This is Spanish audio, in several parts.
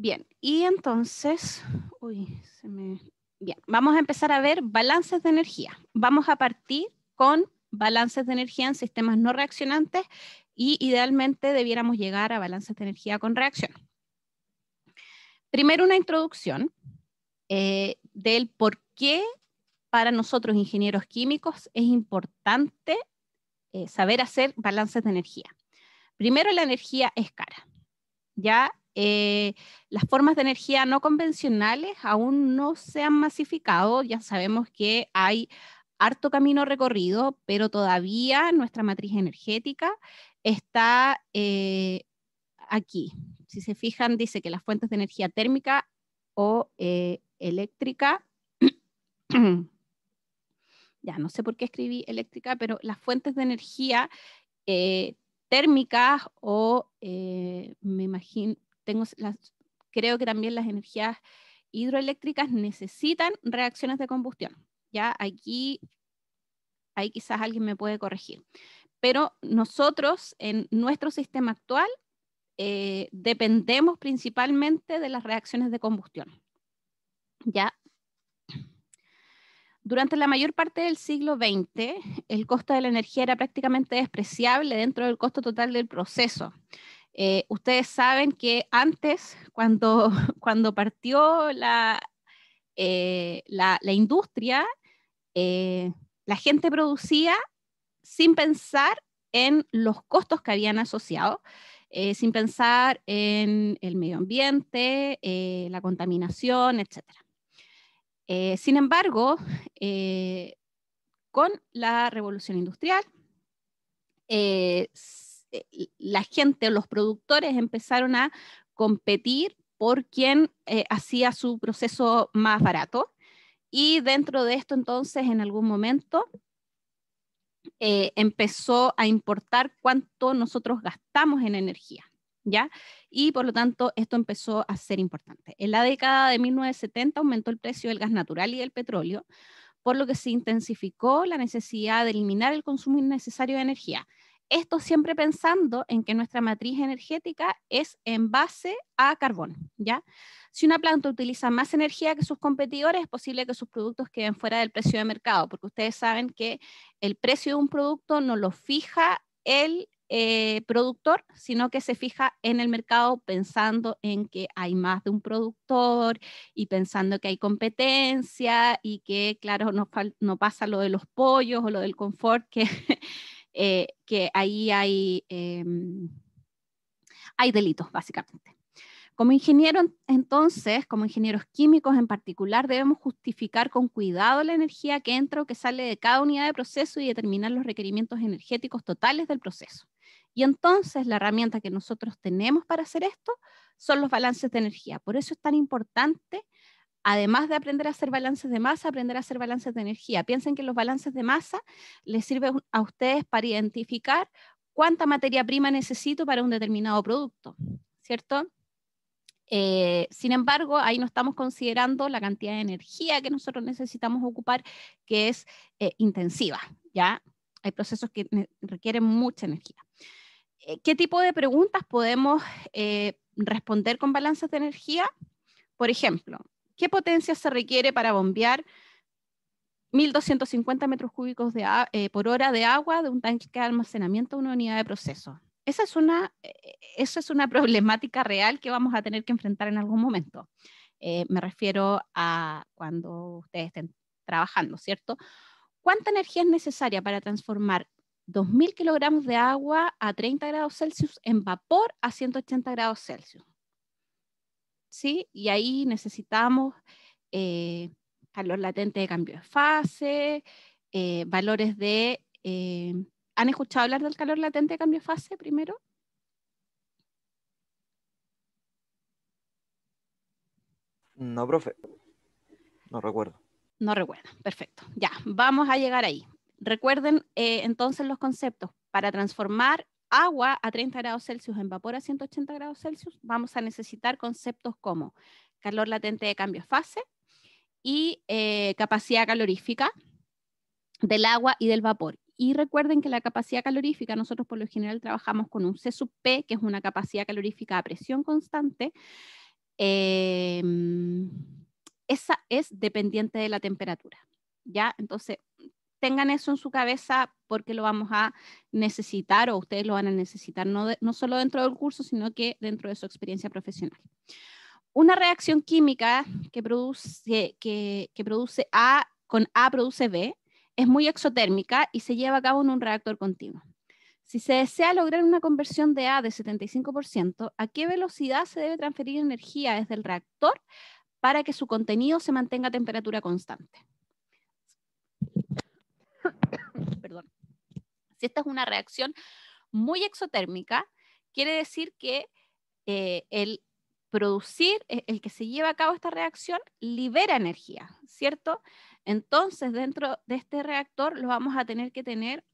Bien, y entonces, vamos a empezar a ver balances de energía. Vamos a partir con balances de energía en sistemas no reaccionantes y idealmente debiéramos llegar a balances de energía con reacción. Primero una introducción eh, del por qué para nosotros ingenieros químicos es importante eh, saber hacer balances de energía. Primero la energía es cara. Ya eh, las formas de energía no convencionales aún no se han masificado, ya sabemos que hay harto camino recorrido, pero todavía nuestra matriz energética está eh, aquí. Si se fijan, dice que las fuentes de energía térmica o eh, eléctrica, ya no sé por qué escribí eléctrica, pero las fuentes de energía térmicas o, me imagino, creo que también las energías hidroeléctricas necesitan reacciones de combustión. Ya aquí, ahí quizás alguien me puede corregir. Pero nosotros en nuestro sistema actual eh, dependemos principalmente de las reacciones de combustión. Ya. Durante la mayor parte del siglo XX, el costo de la energía era prácticamente despreciable dentro del costo total del proceso. Eh, ustedes saben que antes, cuando, cuando partió la, eh, la, industria, eh, la gente producía sin pensar en los costos que habían asociado, sin pensar en el medio ambiente, la contaminación, etc. sin embargo, con la revolución industrial, eh, este, la gente, los productores empezaron a competir por quien eh, hacía su proceso más barato. Y dentro de esto, entonces, en algún momento eh, empezó a importar cuánto nosotros gastamos en energía, ¿ya? Y por lo tanto, esto empezó a ser importante. En la década de 1970 aumentó el precio del gas natural y del petróleo, por lo que se intensificó la necesidad de eliminar el consumo innecesario de energía. Esto siempre pensando en que nuestra matriz energética es en base a carbón, ¿ya? Si una planta utiliza más energía que sus competidores, es posible que sus productos queden fuera del precio de mercado, porque ustedes saben que el precio de un producto no lo fija el eh, productor, sino que se fija en el mercado pensando en que hay más de un productor y pensando que hay competencia y que, claro, no, no pasa lo de los pollos o lo del confort, que Eh, que ahí hay, em, hay delitos, básicamente. Como ingeniero, entonces, como ingenieros químicos en particular, debemos justificar con cuidado la energía que entra o que sale de cada unidad de proceso y determinar los requerimientos energéticos totales del proceso. Y entonces la herramienta que nosotros tenemos para hacer esto son los balances de energía. Por eso es tan importante además de aprender a hacer balances de masa, aprender a hacer balances de energía. Piensen que los balances de masa les sirven a ustedes para identificar cuánta materia prima necesito para un determinado producto, ¿cierto? Eh, sin embargo, ahí no estamos considerando la cantidad de energía que nosotros necesitamos ocupar, que es eh, intensiva, ¿ya? Hay procesos que requieren mucha energía. Eh, ¿Qué tipo de preguntas podemos responder con balances de energía? Por ejemplo, ¿Qué potencia se requiere para bombear 1.250 metros cúbicos eh, por hora de agua de un tanque de almacenamiento a una unidad de proceso? Esa es, una, eh, eh, es una problemática real que vamos a tener que enfrentar en algún momento. me refiero a cuando ustedes estén trabajando, ¿cierto? ¿Cuánta energía es necesaria para transformar 2.000 kilogramos de agua a 30 grados Celsius en vapor a 180 grados Celsius? ¿sí? Y ahí necesitamos calor eh, latente de cambio de fase, eh, valores de... Eh, ¿Han escuchado hablar del calor latente de cambio de fase primero? No, profe. No recuerdo. No recuerdo. Perfecto. Ya, vamos a llegar ahí. Recuerden entonces los conceptos. Para transformar agua a 30 grados Celsius en vapor a 180 grados Celsius, vamos a necesitar conceptos como calor latente de cambio de fase y eh, capacidad calorífica del agua y del vapor. Y recuerden que la capacidad calorífica, nosotros por lo general trabajamos con un C sub P, que es una capacidad calorífica a presión constante. Em, esa es dependiente de la temperatura. ¿ya? Entonces, tengan eso en su cabeza porque lo vamos a necesitar o ustedes lo van a necesitar, no, solo dentro del curso, sino que dentro de su experiencia profesional. Una reacción química que produce, que produce A con A produce B es muy exotérmica y se lleva a cabo en un reactor continuo. Si se desea lograr una conversión de A de 75%, ¿a qué velocidad se debe transferir energía desde el reactor para que su contenido se mantenga a temperatura constante? Perdón. Si esta es una reacción muy exotérmica, quiere decir que eh, el producir, e-, el que se lleva a cabo esta reacción, libera energía, ¿cierto? Entonces, dentro de este reactor lo vamos a tener que tener,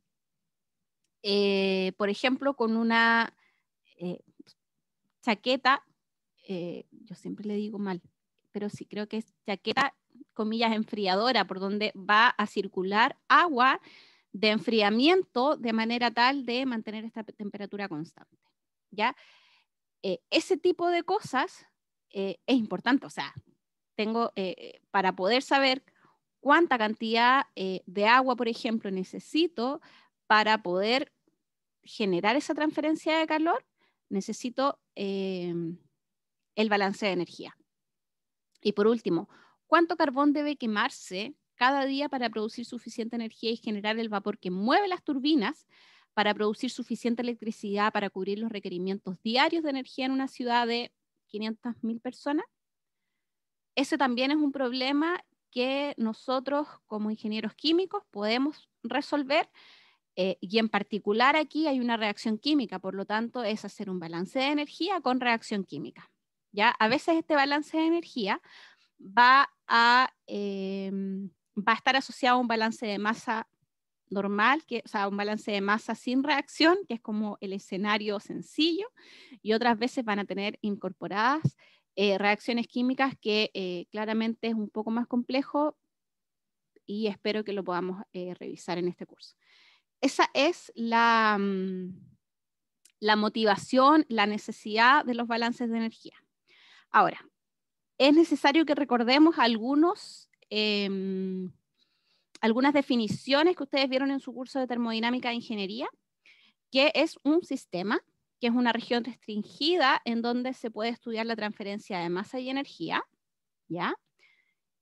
eh, por ejemplo, con una eh, chaqueta, yo siempre le digo mal, pero sí creo que es chaqueta comillas, enfriadora, por donde va a circular agua de enfriamiento de manera tal de mantener esta temperatura constante. ¿ya? Eh, ese tipo de cosas eh, es importante, o sea, tengo eh, para poder saber cuánta cantidad de agua, por ejemplo, necesito para poder generar esa transferencia de calor, necesito el balance de energía. Y por último, cuánto carbón debe quemarse cada día para producir suficiente energía y generar el vapor que mueve las turbinas para producir suficiente electricidad para cubrir los requerimientos diarios de energía en una ciudad de 500.000 personas. Ese también es un problema que nosotros como ingenieros químicos podemos resolver eh, y en particular aquí hay una reacción química, por lo tanto es hacer un balance de energía con reacción química. Ya a veces este balance de energía Em, va a, estar asociado a un balance de masa normal, que, o sea, un balance de masa sin reacción, que es como el escenario sencillo, y otras veces van a tener incorporadas eh, reacciones químicas que eh, claramente es un poco más complejo y espero que lo podamos eh, revisar en este curso. Esa es la, mm, la motivación, la necesidad de los balances de energía. Ahora, es necesario que recordemos em, algunas definiciones que ustedes vieron en su curso de termodinámica de ingeniería, que es un sistema, que es una región restringida en donde se puede estudiar la transferencia de masa y energía, ¿ya?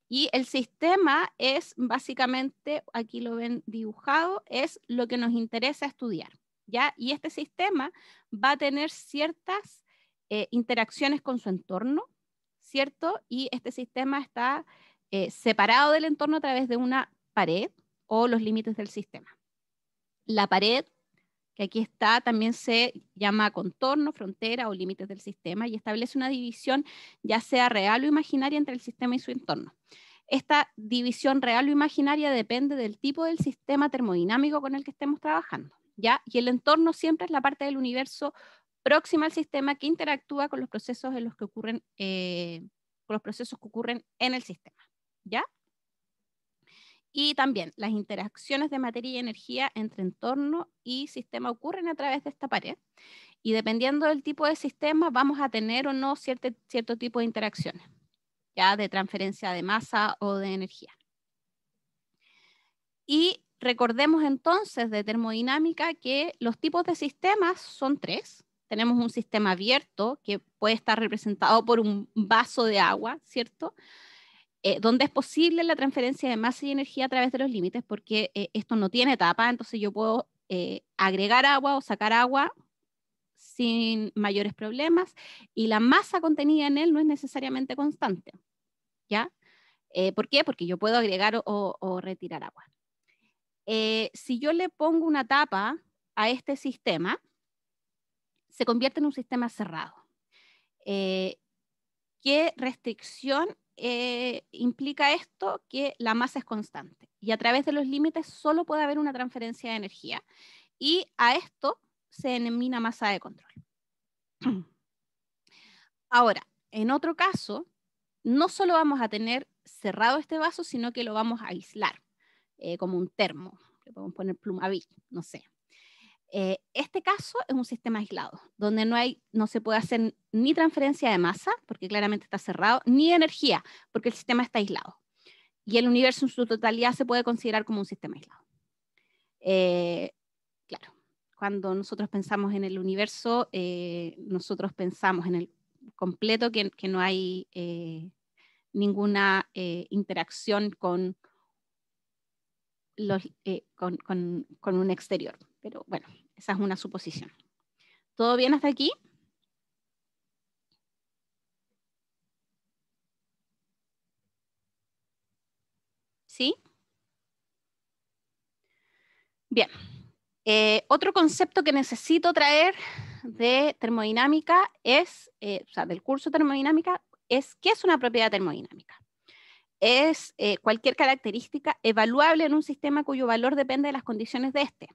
Y el sistema es básicamente, aquí lo ven dibujado, es lo que nos interesa estudiar, ¿ya? Y este sistema va a tener ciertas eh, interacciones con su entorno, y este sistema está eh, separado del entorno a través de una pared o los límites del sistema. La pared, que aquí está, también se llama contorno, frontera o límites del sistema y establece una división, ya sea real o imaginaria, entre el sistema y su entorno. Esta división real o imaginaria depende del tipo del sistema termodinámico con el que estemos trabajando. ¿ya? Y el entorno siempre es la parte del universo próxima al sistema que interactúa con los procesos en los que ocurren, eh, los procesos que ocurren en el sistema. ¿Ya? Y también las interacciones de materia y energía entre entorno y sistema ocurren a través de esta pared. Y dependiendo del tipo de sistema, vamos a tener o no cierto, cierto tipo de interacciones, ya de transferencia de masa o de energía. Y recordemos entonces de termodinámica que los tipos de sistemas son tres, tenemos un sistema abierto que puede estar representado por un vaso de agua, ¿cierto? Eh, donde es posible la transferencia de masa y energía a través de los límites, porque eh, esto no tiene tapa, entonces yo puedo eh, agregar agua o sacar agua sin mayores problemas, y la masa contenida en él no es necesariamente constante, ¿ya? ¿Por qué? Porque yo puedo agregar o, o retirar agua. si yo le pongo una tapa a este sistema, se convierte en un sistema cerrado. Eh, ¿Qué restricción eh, implica esto? Que la masa es constante y a través de los límites solo puede haber una transferencia de energía y a esto se denomina masa de control. Ahora, en otro caso, no solo vamos a tener cerrado este vaso, sino que lo vamos a aislar, eh, como un termo, le podemos poner plumavit, no sé. Eh, este caso es un sistema aislado, donde no, hay, no se puede hacer ni transferencia de masa, porque claramente está cerrado, ni energía, porque el sistema está aislado. Y el universo en su totalidad se puede considerar como un sistema aislado. Eh, claro, cuando nosotros pensamos en el universo, eh, nosotros pensamos en el completo que, no hay ninguna interacción con, con, con, con un exterior. Pero bueno, esa es una suposición. ¿Todo bien hasta aquí? ¿Sí? Bien. Eh, otro concepto que necesito traer de termodinámica es, eh, o sea, del curso de termodinámica, es qué es una propiedad termodinámica. Es eh, cualquier característica evaluable en un sistema cuyo valor depende de las condiciones de este.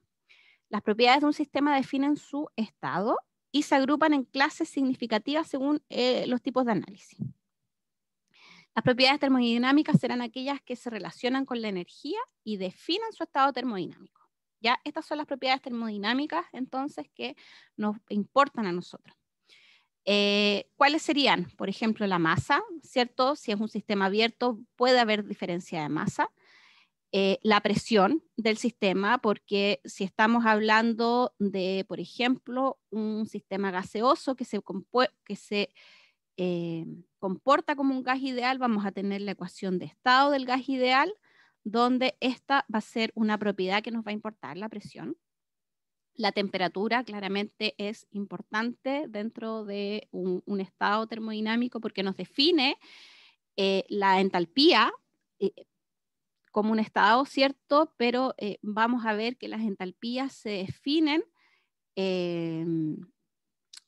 Las propiedades de un sistema definen su estado y se agrupan en clases significativas según eh, los tipos de análisis. Las propiedades termodinámicas serán aquellas que se relacionan con la energía y definen su estado termodinámico. Ya estas son las propiedades termodinámicas entonces que nos importan a nosotros. Eh, ¿Cuáles serían? Por ejemplo, la masa, ¿cierto? Si es un sistema abierto, puede haber diferencia de masa. Eh, la presión del sistema, porque si estamos hablando de, por ejemplo, un sistema gaseoso que se, que se eh, comporta como un gas ideal, vamos a tener la ecuación de estado del gas ideal, donde esta va a ser una propiedad que nos va a importar, la presión. La temperatura claramente es importante dentro de un, estado termodinámico porque nos define eh, la entalpía, como un estado, ¿cierto? Pero eh, vamos a ver que las entalpías se definen eh,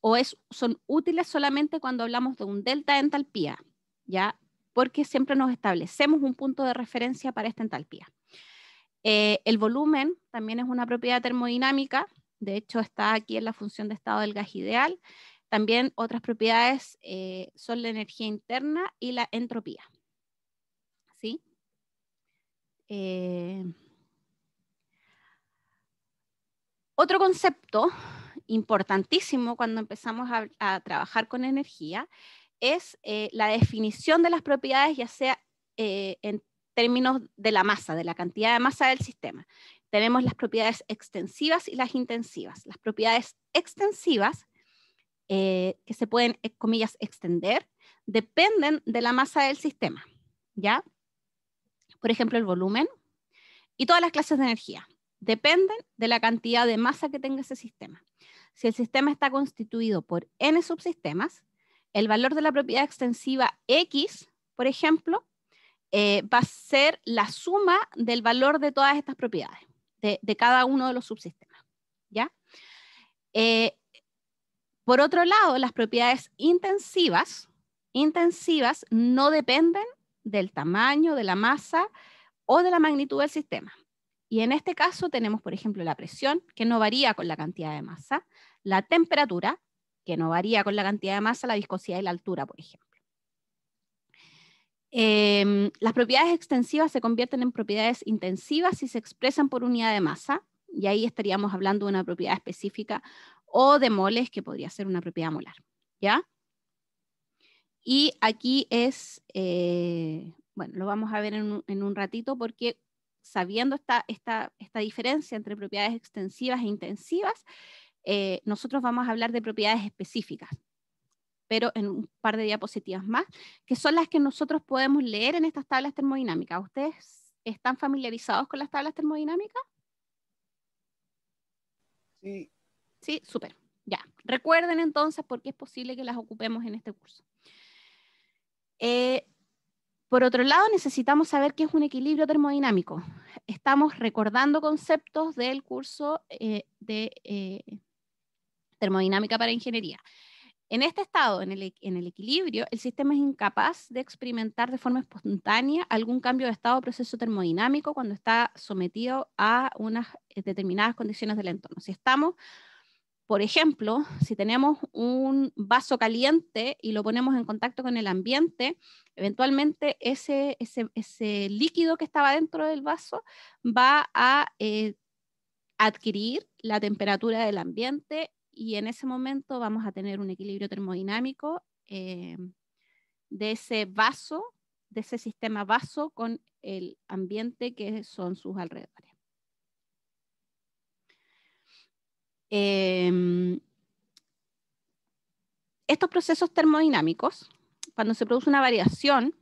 o es, son útiles solamente cuando hablamos de un delta de entalpía, ¿ya? Porque siempre nos establecemos un punto de referencia para esta entalpía. Eh, el volumen también es una propiedad termodinámica, de hecho está aquí en la función de estado del gas ideal. También otras propiedades son la energía interna y la entropía. Eh, otro concepto importantísimo cuando empezamos a, trabajar con energía es eh, la definición de las propiedades, ya sea eh, en términos de la masa, de la cantidad de masa del sistema. Tenemos las propiedades extensivas y las intensivas. Las propiedades extensivas, que se pueden, comillas, extender, dependen de la masa del sistema, ¿ya? por ejemplo, el volumen, y todas las clases de energía. Dependen de la cantidad de masa que tenga ese sistema. Si el sistema está constituido por n subsistemas, el valor de la propiedad extensiva x, por ejemplo, eh, va a ser la suma del valor de todas estas propiedades, de, cada uno de los subsistemas. ¿ya? Eh, por otro lado, las propiedades intensivas, intensivas no dependen del tamaño, de la masa o de la magnitud del sistema. Y en este caso tenemos, por ejemplo, la presión, que no varía con la cantidad de masa, la temperatura, que no varía con la cantidad de masa, la viscosidad y la altura, por ejemplo. Em, las propiedades extensivas se convierten en propiedades intensivas si se expresan por unidad de masa, y ahí estaríamos hablando de una propiedad específica, o de moles, que podría ser una propiedad molar. ¿Ya? Y aquí es, eh, bueno, lo vamos a ver en un, ratito porque sabiendo esta, esta, esta, diferencia entre propiedades extensivas e intensivas, eh, nosotros vamos a hablar de propiedades específicas, pero en un par de diapositivas más, que son las que nosotros podemos leer en estas tablas termodinámicas. ¿Ustedes están familiarizados con las tablas termodinámicas? Sí. Sí, súper. Ya. Recuerden entonces por qué es posible que las ocupemos en este curso. Eh, por otro lado, necesitamos saber qué es un equilibrio termodinámico. Estamos recordando conceptos del curso eh, de eh, termodinámica para ingeniería. En este estado, en el, en el, equilibrio, el sistema es incapaz de experimentar de forma espontánea algún cambio de estado o proceso termodinámico cuando está sometido a unas determinadas condiciones del entorno. Si estamos por ejemplo, si tenemos un vaso caliente y lo ponemos en contacto con el ambiente, eventualmente ese, líquido que estaba dentro del vaso va a eh, adquirir la temperatura del ambiente y en ese momento vamos a tener un equilibrio termodinámico eh, de ese vaso, de ese sistema vaso con el ambiente que son sus alrededores. Em, estos procesos termodinámicos, cuando se produce una variación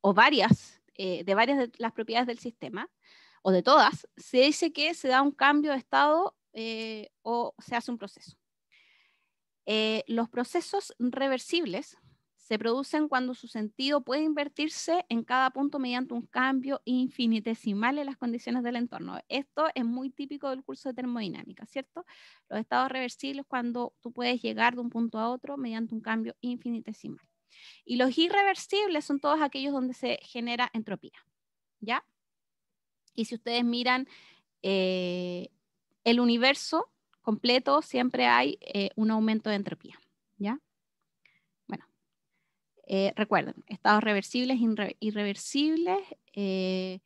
o varias, eh, de varias de las propiedades del sistema, o de todas, se dice que se da un cambio de estado eh, o se hace un proceso. Eh, los procesos reversibles se producen cuando su sentido puede invertirse en cada punto mediante un cambio infinitesimal en las condiciones del entorno. Esto es muy típico del curso de termodinámica, ¿cierto? Los estados reversibles cuando tú puedes llegar de un punto a otro mediante un cambio infinitesimal. Y los irreversibles son todos aquellos donde se genera entropía, ¿ya? Y si ustedes miran eh, el universo completo, siempre hay eh, un aumento de entropía. Eh, recuerden, estados reversibles, e irreversibles. Eh,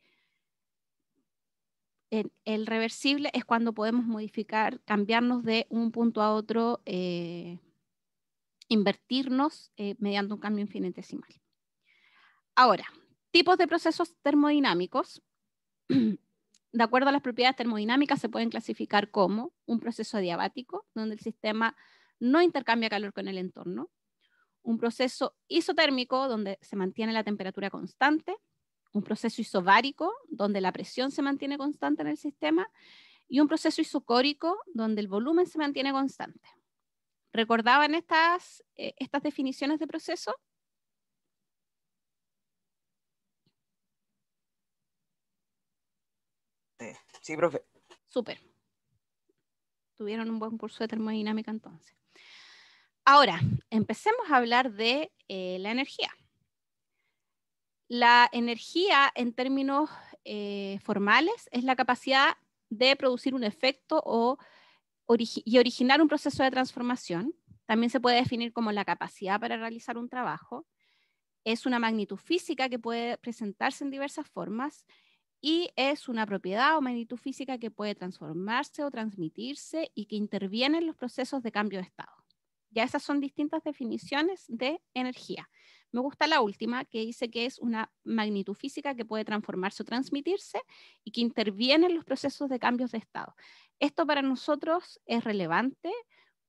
el, reversible es cuando podemos modificar, cambiarnos de un punto a otro, eh, invertirnos mediante un cambio infinitesimal. Ahora, tipos de procesos termodinámicos. de acuerdo a las propiedades termodinámicas, se pueden clasificar como un proceso adiabático, donde el sistema no intercambia calor con el entorno, un proceso isotérmico donde se mantiene la temperatura constante, un proceso isobárico donde la presión se mantiene constante en el sistema y un proceso isocórico donde el volumen se mantiene constante. ¿Recordaban estas, eh, estas definiciones de proceso? Sí, profe. super Tuvieron un buen curso de termodinámica entonces. Ahora, empecemos a hablar de eh, la energía. La energía en términos eh, formales es la capacidad de producir un efecto o, y originar un proceso de transformación. También se puede definir como la capacidad para realizar un trabajo. Es una magnitud física que puede presentarse en diversas formas y es una propiedad o magnitud física que puede transformarse o transmitirse y que interviene en los procesos de cambio de estado. Ya esas son distintas definiciones de energía. Me gusta la última, que dice que es una magnitud física que puede transformarse o transmitirse y que interviene en los procesos de cambios de estado. Esto para nosotros es relevante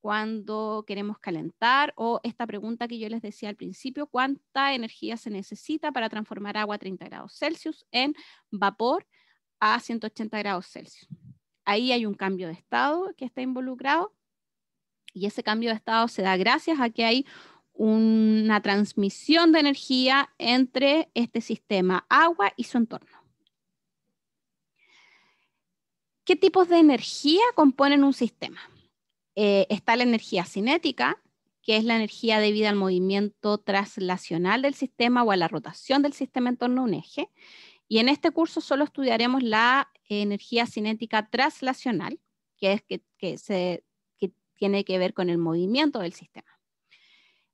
cuando queremos calentar o esta pregunta que yo les decía al principio, ¿cuánta energía se necesita para transformar agua a 30 grados Celsius en vapor a 180 grados Celsius? Ahí hay un cambio de estado que está involucrado y ese cambio de estado se da gracias a que hay una transmisión de energía entre este sistema agua y su entorno. ¿Qué tipos de energía componen un sistema? Eh, está la energía cinética, que es la energía debida al movimiento traslacional del sistema o a la rotación del sistema en torno a un eje. Y en este curso solo estudiaremos la energía cinética traslacional, que es que se tiene que ver con el movimiento del sistema.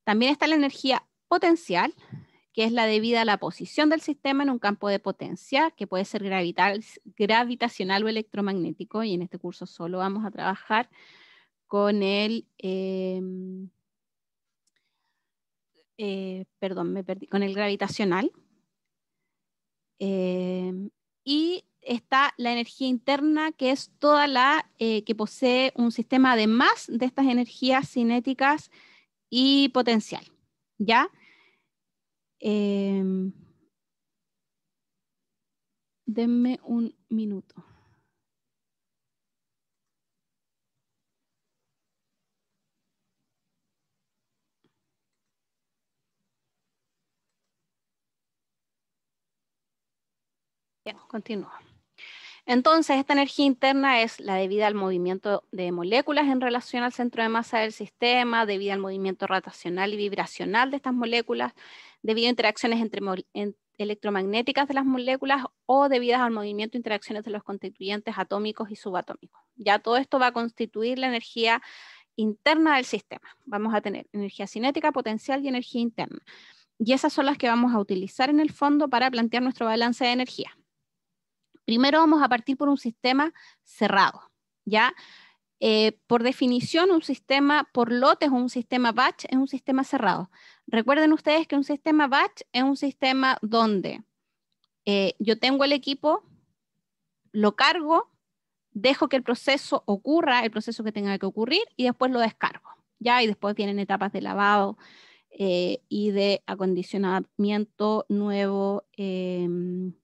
También está la energía potencial, que es la debida a la posición del sistema en un campo de potencia, que puede ser gravitacional o electromagnético, y en este curso solo vamos a trabajar con el... Em, eh, perdón, con el gravitacional. Em, y está la energía interna, que es toda la eh, que posee un sistema además de estas energías cinéticas y potencial. ¿Ya? Em, denme un minuto. Bien, continúo. Entonces, esta energía interna es la debida al movimiento de moléculas en relación al centro de masa del sistema, debida al movimiento rotacional y vibracional de estas moléculas, debido a interacciones entre, electromagnéticas de las moléculas o debidas al movimiento e interacciones de los constituyentes atómicos y subatómicos. Ya todo esto va a constituir la energía interna del sistema. Vamos a tener energía cinética, potencial y energía interna. Y esas son las que vamos a utilizar en el fondo para plantear nuestro balance de energía. Primero vamos a partir por un sistema cerrado, ¿ya? Eh, por definición, un sistema por lotes o un sistema batch es un sistema cerrado. Recuerden ustedes que un sistema batch es un sistema donde eh, yo tengo el equipo, lo cargo, dejo que el proceso ocurra, el proceso que tenga que ocurrir, y después lo descargo. Ya, y después vienen etapas de lavado eh, y de acondicionamiento nuevo, em,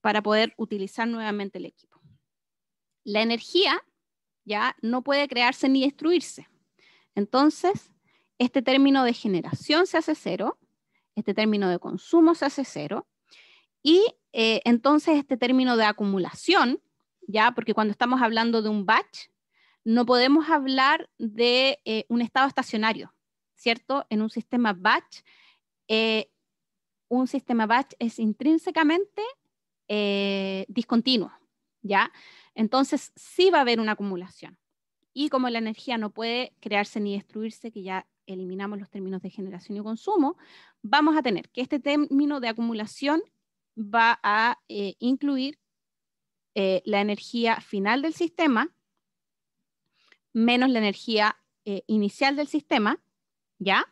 para poder utilizar nuevamente el equipo. La energía ya no puede crearse ni destruirse. Entonces, este término de generación se hace cero, este término de consumo se hace cero, y eh, entonces este término de acumulación, ya, porque cuando estamos hablando de un batch, no podemos hablar de eh, un estado estacionario, ¿cierto? En un sistema batch, eh, un sistema batch es intrínsecamente eh, ¿ya? Entonces sí va a haber una acumulación. Y como la energía no puede crearse ni destruirse, que ya eliminamos los términos de generación y consumo, vamos a tener que este término de acumulación va a eh, incluir eh, la energía final del sistema menos la energía eh, inicial del sistema, ¿ya?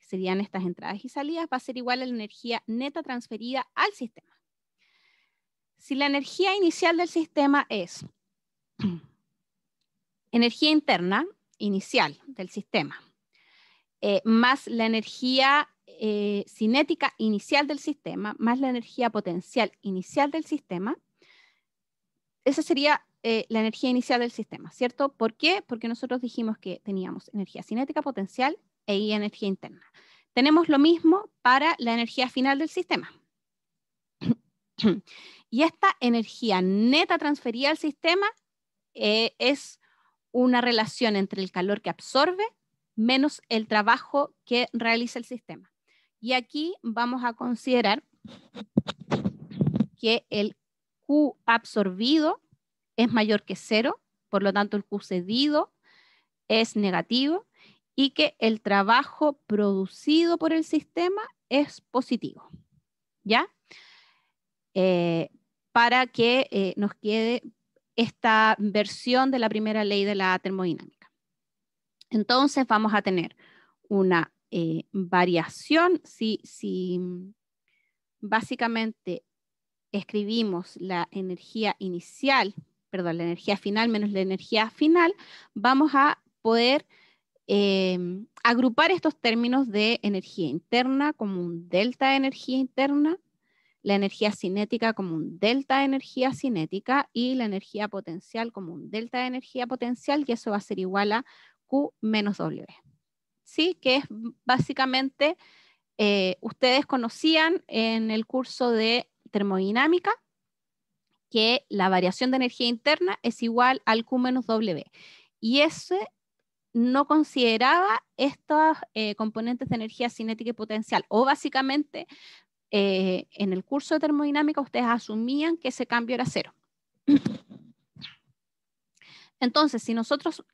serían estas entradas y salidas, va a ser igual a la energía neta transferida al sistema. Si la energía inicial del sistema es energía interna inicial del sistema, eh, más la energía eh, cinética inicial del sistema, más la energía potencial inicial del sistema, esa sería eh, la energía inicial del sistema, ¿cierto? ¿Por qué? Porque nosotros dijimos que teníamos energía cinética potencial e energía interna. Tenemos lo mismo para la energía final del sistema. Y esta energía neta transferida al sistema eh, es una relación entre el calor que absorbe menos el trabajo que realiza el sistema. Y aquí vamos a considerar que el Q absorbido es mayor que cero, por lo tanto el Q cedido es negativo y que el trabajo producido por el sistema es positivo. ¿Ya? Eh, para que eh, nos quede esta versión de la primera ley de la termodinámica. Entonces vamos a tener una eh, variación, si, si básicamente escribimos la energía inicial, perdón, la energía final menos la energía final, vamos a poder agrupar estos términos de energía interna como un delta de energía interna, la energía cinética como un delta de energía cinética y la energía potencial como un delta de energía potencial, y eso va a ser igual a Q menos W. ¿Sí? Que es básicamente, eh, ustedes conocían en el curso de termodinámica que la variación de energía interna es igual al Q menos W. Y ese no consideraba estos eh, componentes de energía cinética y potencial, o básicamente eh, en el curso de termodinámica ustedes asumían que ese cambio era cero. Entonces, si nosotros,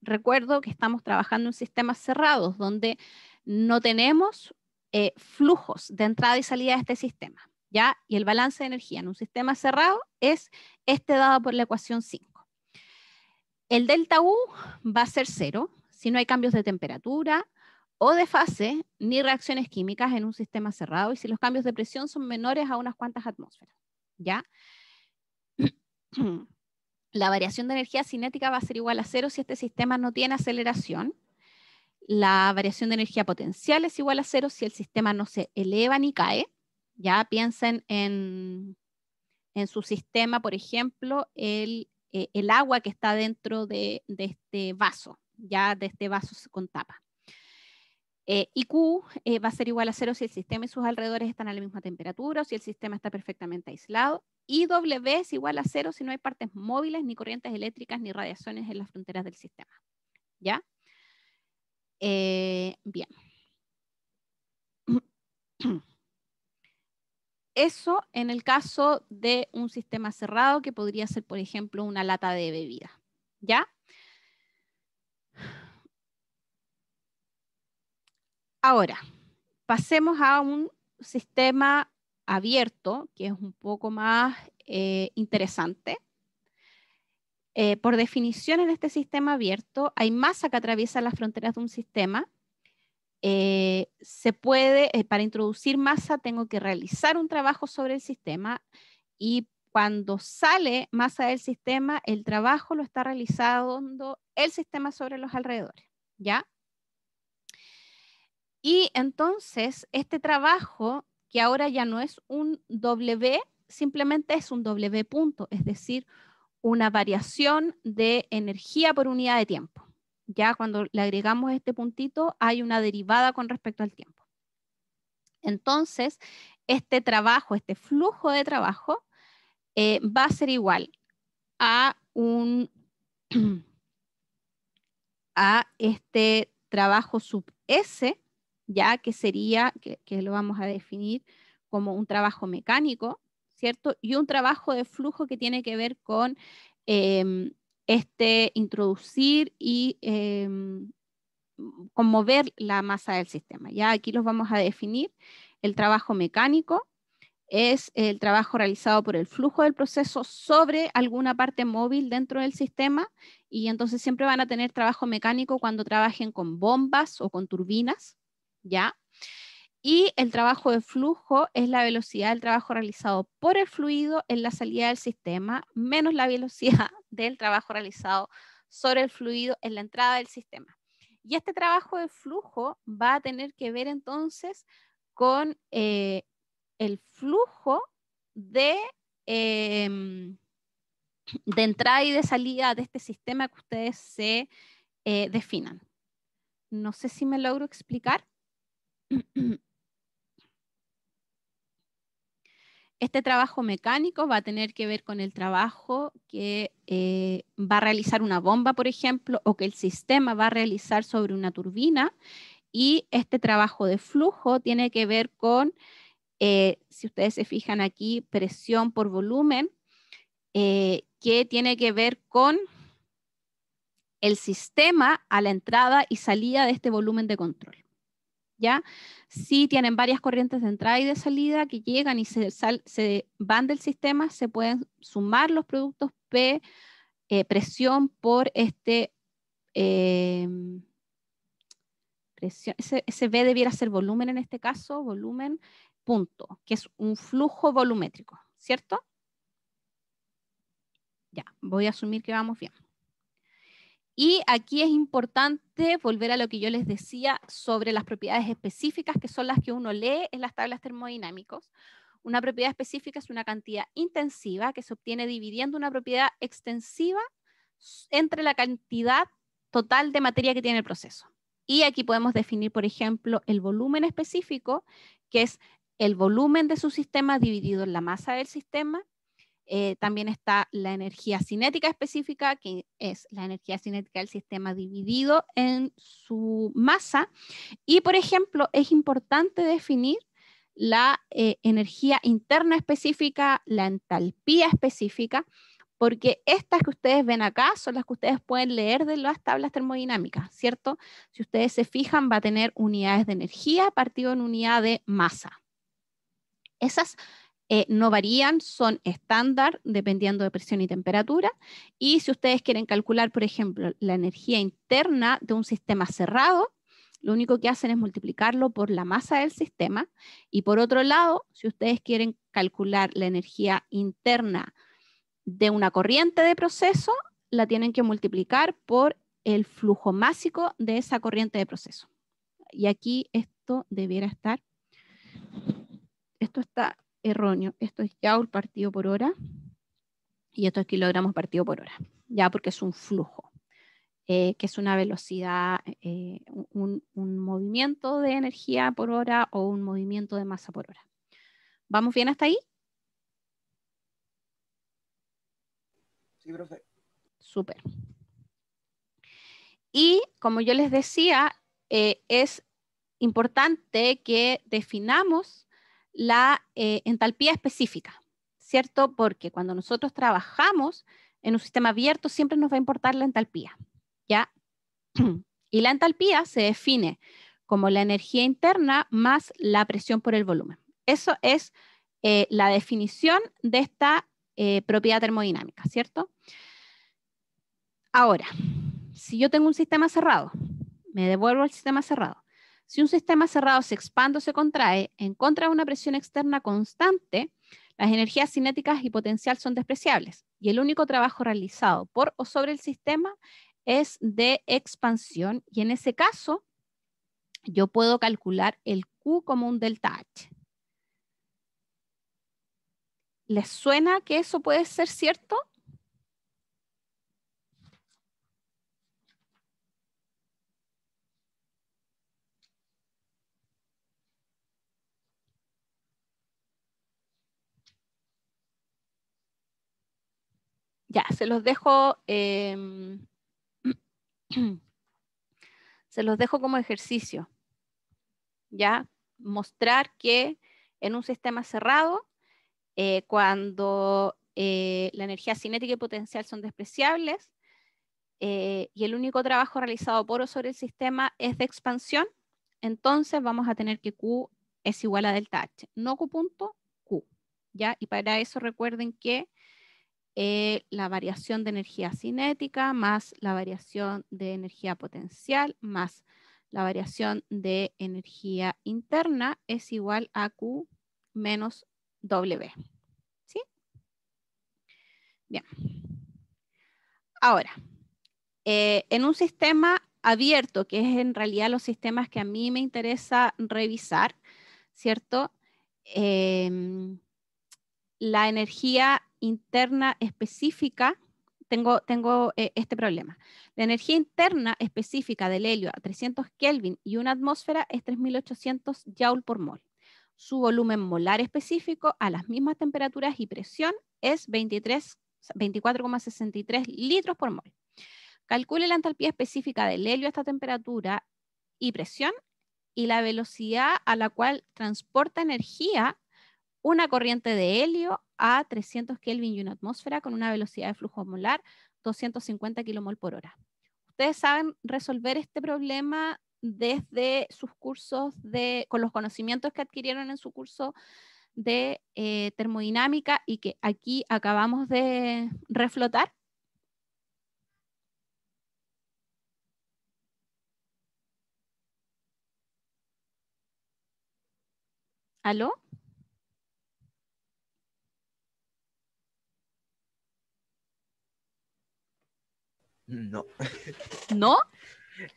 recuerdo que estamos trabajando en sistemas cerrados, donde no tenemos eh, flujos de entrada y salida de este sistema, ¿ya? Y el balance de energía en un sistema cerrado es este dado por la ecuación 5. El delta U va a ser cero si no hay cambios de temperatura, o de fase ni reacciones químicas en un sistema cerrado y si los cambios de presión son menores a unas cuantas atmósferas. ¿ya? La variación de energía cinética va a ser igual a cero si este sistema no tiene aceleración. La variación de energía potencial es igual a cero si el sistema no se eleva ni cae. Ya piensen en, su sistema, por ejemplo, el, eh, el agua que está dentro de, este vaso, ya de este vaso con tapa. Eh, IQ eh, va a ser igual a cero si el sistema y sus alrededores están a la misma temperatura o si el sistema está perfectamente aislado. Y W es igual a cero si no hay partes móviles, ni corrientes eléctricas, ni radiaciones en las fronteras del sistema. ¿Ya? Eh, bien. Eso en el caso de un sistema cerrado que podría ser, por ejemplo, una lata de bebida. ¿Ya? Ahora, pasemos a un sistema abierto, que es un poco más eh, interesante. Eh, por definición, en este sistema abierto hay masa que atraviesa las fronteras de un sistema. Eh, se puede, para introducir masa, tengo que realizar un trabajo sobre el sistema y cuando sale masa del sistema, el trabajo lo está realizando el sistema sobre los alrededores, ¿ya? Y entonces, este trabajo, que ahora ya no es un W, simplemente es un W punto, es decir, una variación de energía por unidad de tiempo. Ya cuando le agregamos este puntito, hay una derivada con respecto al tiempo. Entonces, este trabajo, este flujo de trabajo, eh, va a ser igual a un a este trabajo sub S ya que sería, que, lo vamos a definir como un trabajo mecánico, ¿cierto? Y un trabajo de flujo que tiene que ver con em, este introducir y em, conmover la masa del sistema. Ya aquí los vamos a definir. El trabajo mecánico es el trabajo realizado por el flujo del proceso sobre alguna parte móvil dentro del sistema y entonces siempre van a tener trabajo mecánico cuando trabajen con bombas o con turbinas, ¿ya? Y el trabajo de flujo es la velocidad del trabajo realizado por el fluido en la salida del sistema, menos la velocidad del trabajo realizado sobre el fluido en la entrada del sistema. Y este trabajo de flujo va a tener que ver entonces con eh, el flujo de, em, de entrada y de salida de este sistema que ustedes se eh, definan. No sé si me logro explicar. Este trabajo mecánico va a tener que ver con el trabajo que eh, va a realizar una bomba, por ejemplo, o que el sistema va a realizar sobre una turbina. Y este trabajo de flujo tiene que ver con, eh, si ustedes se fijan aquí, presión por volumen, eh, que tiene que ver con el sistema a la entrada y salida de este volumen de control. ¿ya? Si tienen varias corrientes de entrada y de salida que llegan y se, van del sistema, se pueden sumar los productos P, eh, presión por este... Em, presión, ese, ese B debiera ser volumen en este caso, volumen punto, que es un flujo volumétrico, ¿cierto? Ya, voy a asumir que vamos bien. Y aquí es importante volver a lo que yo les decía sobre las propiedades específicas, que son las que uno lee en las tablas termodinámicas. Una propiedad específica es una cantidad intensiva que se obtiene dividiendo una propiedad extensiva entre la cantidad total de materia que tiene el proceso. Y aquí podemos definir, por ejemplo, el volumen específico, que es el volumen de su sistema dividido en la masa del sistema, eh, también está la energía cinética específica, que es la energía cinética del sistema dividido en su masa. Y, por ejemplo, es importante definir la eh, energía interna específica, la entalpía específica, porque estas que ustedes ven acá son las que ustedes pueden leer de las tablas termodinámicas, ¿cierto? Si ustedes se fijan, va a tener unidades de energía partido en unidad de masa. Esas eh, no varían, son estándar dependiendo de presión y temperatura. Y si ustedes quieren calcular, por ejemplo, la energía interna de un sistema cerrado, lo único que hacen es multiplicarlo por la masa del sistema. Y por otro lado, si ustedes quieren calcular la energía interna de una corriente de proceso, la tienen que multiplicar por el flujo másico de esa corriente de proceso. Y aquí esto debiera estar, esto está erróneo. Esto es joule partido por hora y esto es kilogramos partido por hora, ya porque es un flujo, eh, que es una velocidad, eh, un, movimiento de energía por hora o un movimiento de masa por hora. ¿Vamos bien hasta ahí? Sí, profe. Súper. Y como yo les decía, eh, es importante que definamos la eh, entalpía específica, ¿cierto? Porque cuando nosotros trabajamos en un sistema abierto siempre nos va a importar la entalpía, ¿ya? Y la entalpía se define como la energía interna más la presión por el volumen. Eso es eh, la definición de esta eh, propiedad termodinámica, ¿cierto? Ahora, si yo tengo un sistema cerrado, me devuelvo al sistema cerrado, si un sistema cerrado se expande o se contrae en contra de una presión externa constante, las energías cinéticas y potencial son despreciables y el único trabajo realizado por o sobre el sistema es de expansión y en ese caso yo puedo calcular el Q como un delta H. ¿Les suena que eso puede ser cierto? Ya, se los dejo. Em, se los dejo como ejercicio. Ya, mostrar que en un sistema cerrado, eh, cuando eh, la energía cinética y potencial son despreciables, eh, y el único trabajo realizado por o sobre el sistema es de expansión, entonces vamos a tener que Q es igual a delta H, no Q punto, Q. ¿ya? Y para eso recuerden que eh, la variación de energía cinética más la variación de energía potencial más la variación de energía interna es igual a Q menos W. ¿Sí? Bien. Ahora, eh, en un sistema abierto, que es en realidad los sistemas que a mí me interesa revisar, ¿cierto? Em, la energía interna específica, tengo, tengo eh, este problema. La energía interna específica del helio a 300 Kelvin y una atmósfera es 3.800 joule por mol. Su volumen molar específico a las mismas temperaturas y presión es 24,63 litros por mol. Calcule la entalpía específica del helio a esta temperatura y presión y la velocidad a la cual transporta energía una corriente de helio a 300 Kelvin y una atmósfera con una velocidad de flujo molar 250 kilomol por hora. Ustedes saben resolver este problema desde sus cursos de, con los conocimientos que adquirieron en su curso de eh, termodinámica y que aquí acabamos de reflotar. ¿Aló? No. ¿No?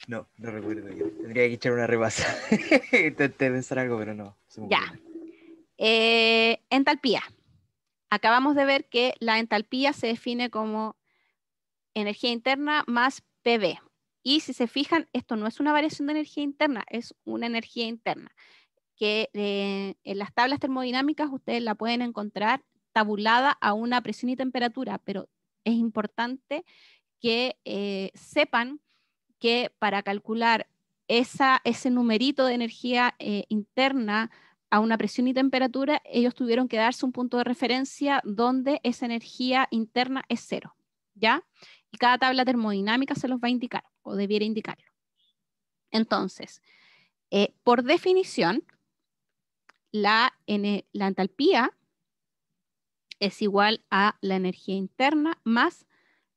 No, no recuerdo Tendría que echar una rebasa. Intenté pensar algo, pero no. Ya. Eh, entalpía. Acabamos de ver que la entalpía se define como energía interna más PV. Y si se fijan, esto no es una variación de energía interna, es una energía interna, que eh, en las tablas termodinámicas ustedes la pueden encontrar tabulada a una presión y temperatura, pero es importante que eh, sepan que para calcular ese numerito de energía eh, interna a una presión y temperatura, ellos tuvieron que darse un punto de referencia donde esa energía interna es cero, ¿ya? Y cada tabla termodinámica se los va a indicar o debiera indicarlo. Entonces, eh, por definición, la, la entalpía es igual a la energía interna más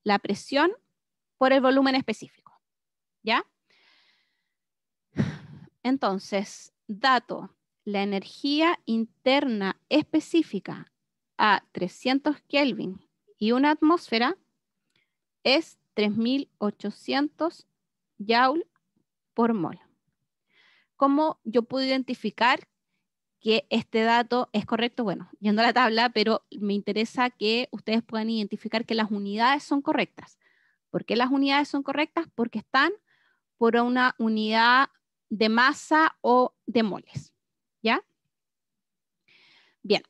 la presión por el volumen específico. ¿Ya? Entonces, dato, la energía interna específica a 300 Kelvin y una atmósfera es 3.800 joule por mol. ¿Cómo yo pude identificar que este dato es correcto, bueno, yendo a la tabla, pero me interesa que ustedes puedan identificar que las unidades son correctas. ¿Por qué las unidades son correctas? Porque están por una unidad de masa o de moles. ¿Ya? Bien.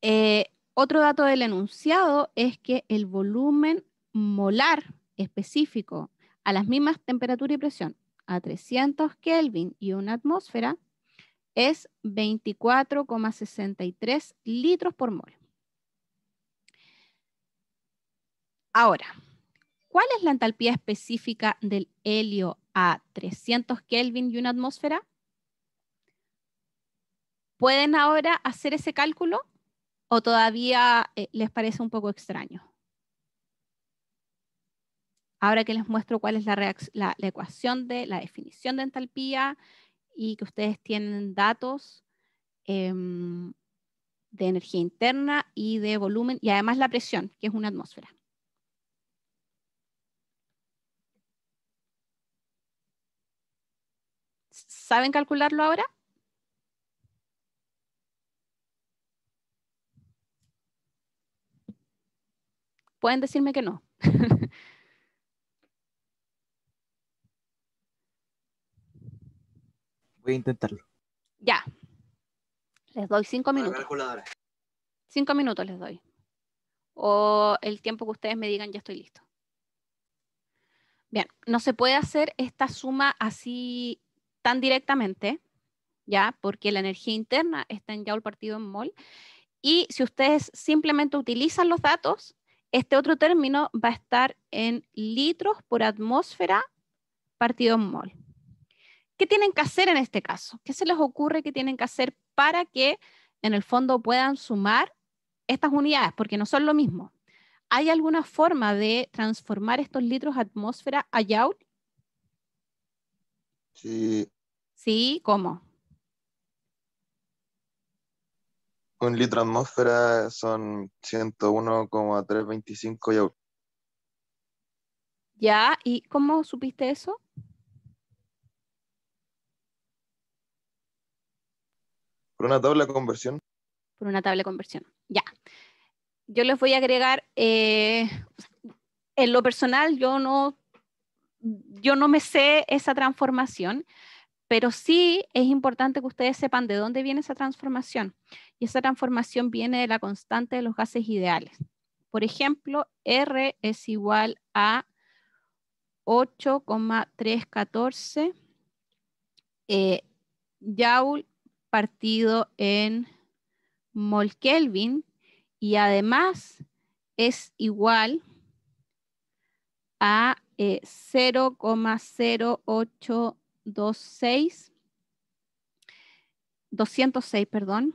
Eh, otro dato del enunciado es que el volumen molar específico a las mismas temperatura y presión, a 300 Kelvin y una atmósfera, es 24,63 litros por mol. Ahora, ¿cuál es la entalpía específica del helio a 300 Kelvin y una atmósfera? ¿Pueden ahora hacer ese cálculo o todavía eh, les parece un poco extraño? Ahora que les muestro cuál es la ecuación de la definición de entalpía, y que ustedes tienen datos em, de energía interna y de volumen y además la presión, que es una atmósfera. ¿Saben calcularlo ahora? Pueden decirme que no. Voy a intentarlo. Ya. Les doy cinco minutos. Cinco minutos les doy. O el tiempo que ustedes me digan, ya estoy listo. Bien, no se puede hacer esta suma así tan directamente, ¿ya? Porque la energía interna está en joule partido en mol. Y si ustedes simplemente utilizan los datos, este otro término va a estar en litros por atmósfera partido en mol. ¿Qué tienen que hacer en este caso? ¿Qué se les ocurre que tienen que hacer para que en el fondo puedan sumar estas unidades? Porque no son lo mismo. ¿Hay alguna forma de transformar estos litros atmósfera a joule? Sí. Sí, ¿cómo? Un litro atmósfera son 101,325 joule. Ya, ¿y cómo supiste eso? ¿Por una tabla de conversión? Por una tabla de conversión, ya. Yo les voy a agregar, eh, en lo personal yo no, yo no me sé esa transformación, pero sí es importante que ustedes sepan de dónde viene esa transformación. Y esa transformación viene de la constante de los gases ideales. Por ejemplo, R es igual a 8,314 eh, joule partido en mol Kelvin y además es igual a 0,0826, eh, 206, perdón,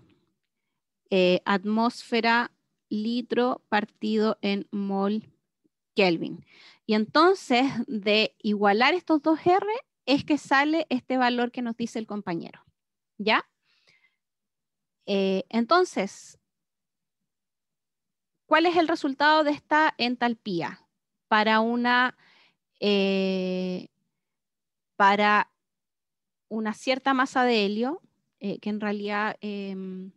eh, atmósfera litro partido en mol Kelvin. Y entonces de igualar estos dos R es que sale este valor que nos dice el compañero. ¿Ya? Eh, entonces, ¿cuál es el resultado de esta entalpía para una, eh, para una cierta masa de helio, eh, que en realidad em,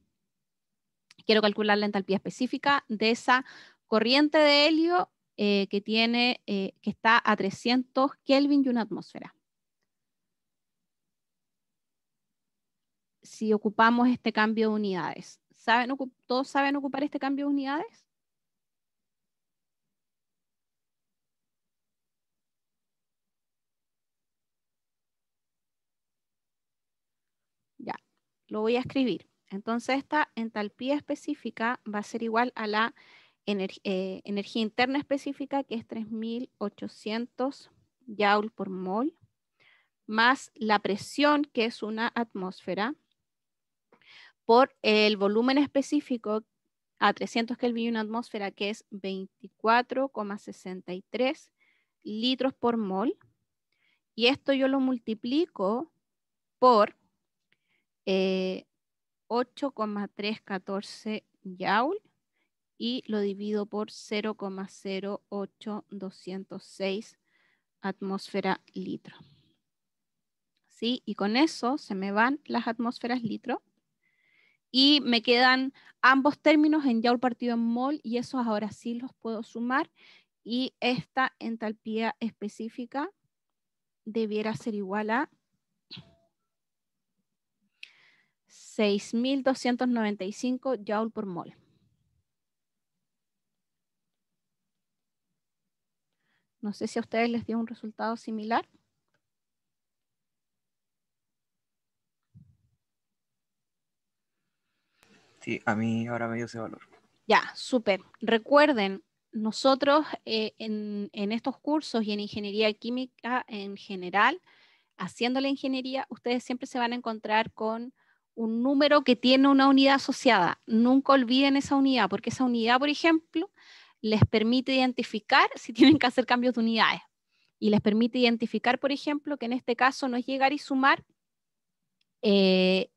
quiero calcular la entalpía específica de esa corriente de helio que, tiene, que está a 300 Kelvin y una atmósfera? si ocupamos este cambio de unidades. ¿Saben, ¿Todos saben ocupar este cambio de unidades? Ya, lo voy a escribir. Entonces esta entalpía específica va a ser igual a la eh, energía interna específica, que es 3.800 joules por mol, más la presión, que es una atmósfera, por el volumen específico a 300 Kelvin y una atmósfera, que es 24,63 litros por mol. Y esto yo lo multiplico por 8,314 eh, joule y lo divido por 0,08206 atmósfera litro. ¿Sí? Y con eso se me van las atmósferas litro y me quedan ambos términos en Joule partido en mol y esos ahora sí los puedo sumar y esta entalpía específica debiera ser igual a 6.295 joule por mol. No sé si a ustedes les dio un resultado similar. Sí, a mí ahora me dio ese valor. Ya, súper. Recuerden, nosotros eh, en, estos cursos y en ingeniería química en general, haciendo la ingeniería, ustedes siempre se van a encontrar con un número que tiene una unidad asociada. Nunca olviden esa unidad, porque esa unidad, por ejemplo, les permite identificar si tienen que hacer cambios de unidades. Y les permite identificar, por ejemplo, que en este caso no es llegar y sumar eh,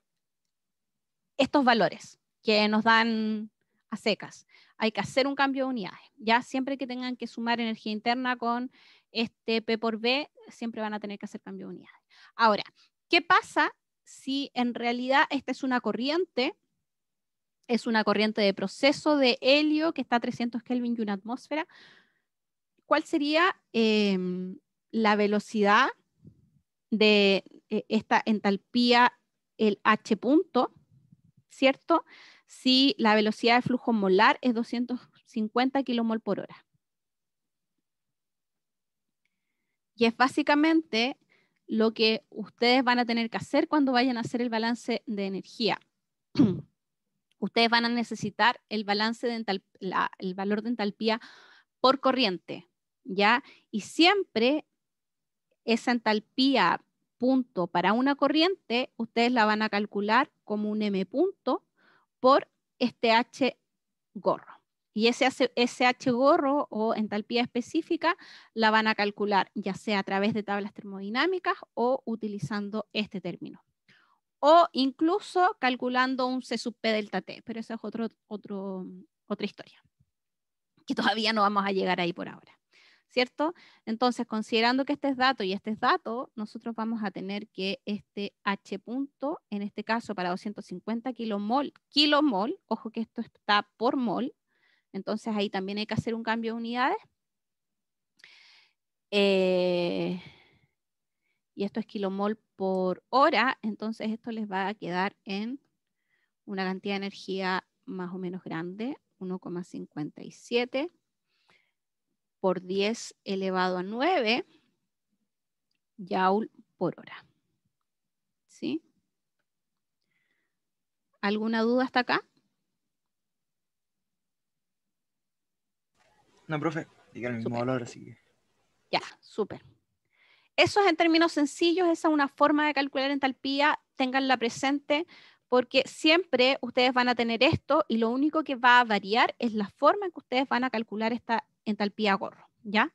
estos valores que nos dan a secas. Hay que hacer un cambio de unidades. Ya siempre que tengan que sumar energía interna con este P por B, siempre van a tener que hacer cambio de unidades. Ahora, ¿qué pasa si en realidad esta es una corriente? Es una corriente de proceso de helio que está a 300 Kelvin y una atmósfera. ¿Cuál sería em, la velocidad de eh, esta entalpía, el H punto? ¿cierto? Si la velocidad de flujo molar es 250 kmol por hora. Y es básicamente lo que ustedes van a tener que hacer cuando vayan a hacer el balance de energía. ustedes van a necesitar el balance de el valor de entalpía por corriente, ¿ya? Y siempre esa entalpía punto para una corriente, ustedes la van a calcular como un M punto por este H gorro. Y ese, H gorro o entalpía específica la van a calcular ya sea a través de tablas termodinámicas o utilizando este término. O incluso calculando un C sub P delta T, pero esa es otra historia. Que todavía no vamos a llegar ahí por ahora. ¿cierto? Entonces, considerando que este es dato y este es dato, nosotros vamos a tener que este H punto, en este caso para 250 kilomol, kilomol, ojo que esto está por mol, entonces ahí también hay que hacer un cambio de unidades. Eh, y esto es kilomol por hora, entonces esto les va a quedar en una cantidad de energía más o menos grande, 1,57 por 10 elevado a 9 joule por hora. ¿Sí? ¿Alguna duda hasta acá? No, profe, así Ya, súper. Eso es en términos sencillos, esa es una forma de calcular entalpía, tenganla presente, porque siempre ustedes van a tener esto y lo único que va a variar es la forma en que ustedes van a calcular esta entalpía gorro, ¿ya?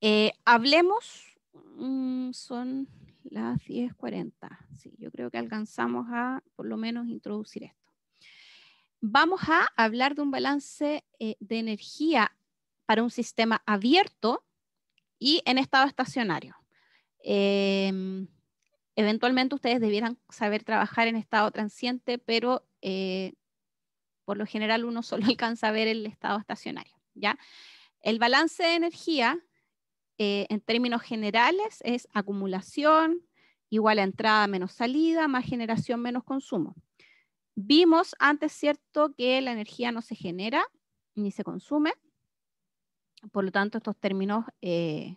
Eh, hablemos, mm, son las 10.40, sí, yo creo que alcanzamos a por lo menos introducir esto. Vamos a hablar de un balance eh, de energía para un sistema abierto y en estado estacionario. Em, eventualmente ustedes debieran saber trabajar en estado transiente, pero eh, por lo general uno solo alcanza a ver el estado estacionario. ¿ya? El balance de energía eh, en términos generales es acumulación igual a entrada menos salida, más generación menos consumo. Vimos antes, ¿cierto?, que la energía no se genera ni se consume. Por lo tanto, estos términos eh,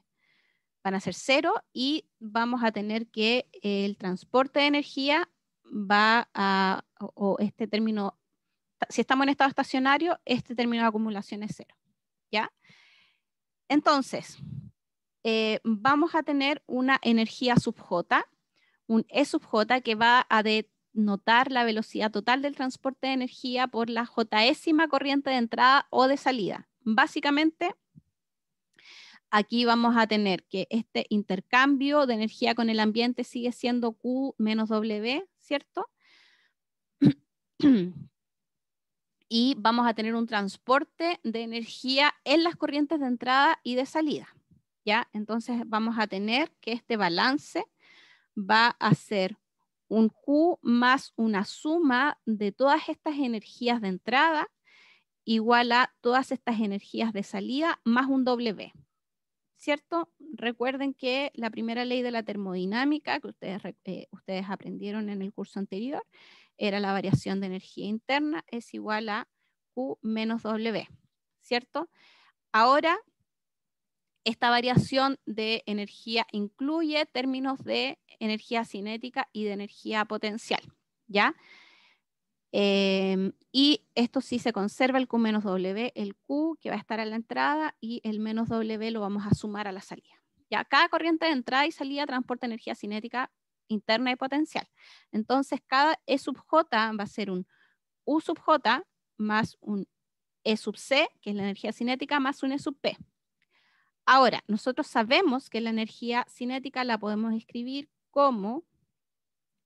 van a ser cero y vamos a tener que el transporte de energía va a, o este término si estamos en estado estacionario, este término de acumulación es cero. ¿ya? Entonces, eh, vamos a tener una energía sub J, un E sub J que va a denotar la velocidad total del transporte de energía por la jésima corriente de entrada o de salida. Básicamente, aquí vamos a tener que este intercambio de energía con el ambiente sigue siendo Q menos W, ¿cierto? y vamos a tener un transporte de energía en las corrientes de entrada y de salida. ¿ya? Entonces vamos a tener que este balance va a ser un Q más una suma de todas estas energías de entrada igual a todas estas energías de salida más un W. ¿Cierto? Recuerden que la primera ley de la termodinámica que ustedes, eh, ustedes aprendieron en el curso anterior era la variación de energía interna, es igual a Q menos W, ¿cierto? Ahora, esta variación de energía incluye términos de energía cinética y de energía potencial, ¿ya? Em, y esto sí se conserva, el Q menos W, el Q que va a estar a la entrada y el menos W lo vamos a sumar a la salida. Ya, cada corriente de entrada y salida transporta energía cinética interna y potencial. Entonces, cada E sub J va a ser un U sub J más un E sub C, que es la energía cinética, más un E sub P. Ahora, nosotros sabemos que la energía cinética la podemos escribir como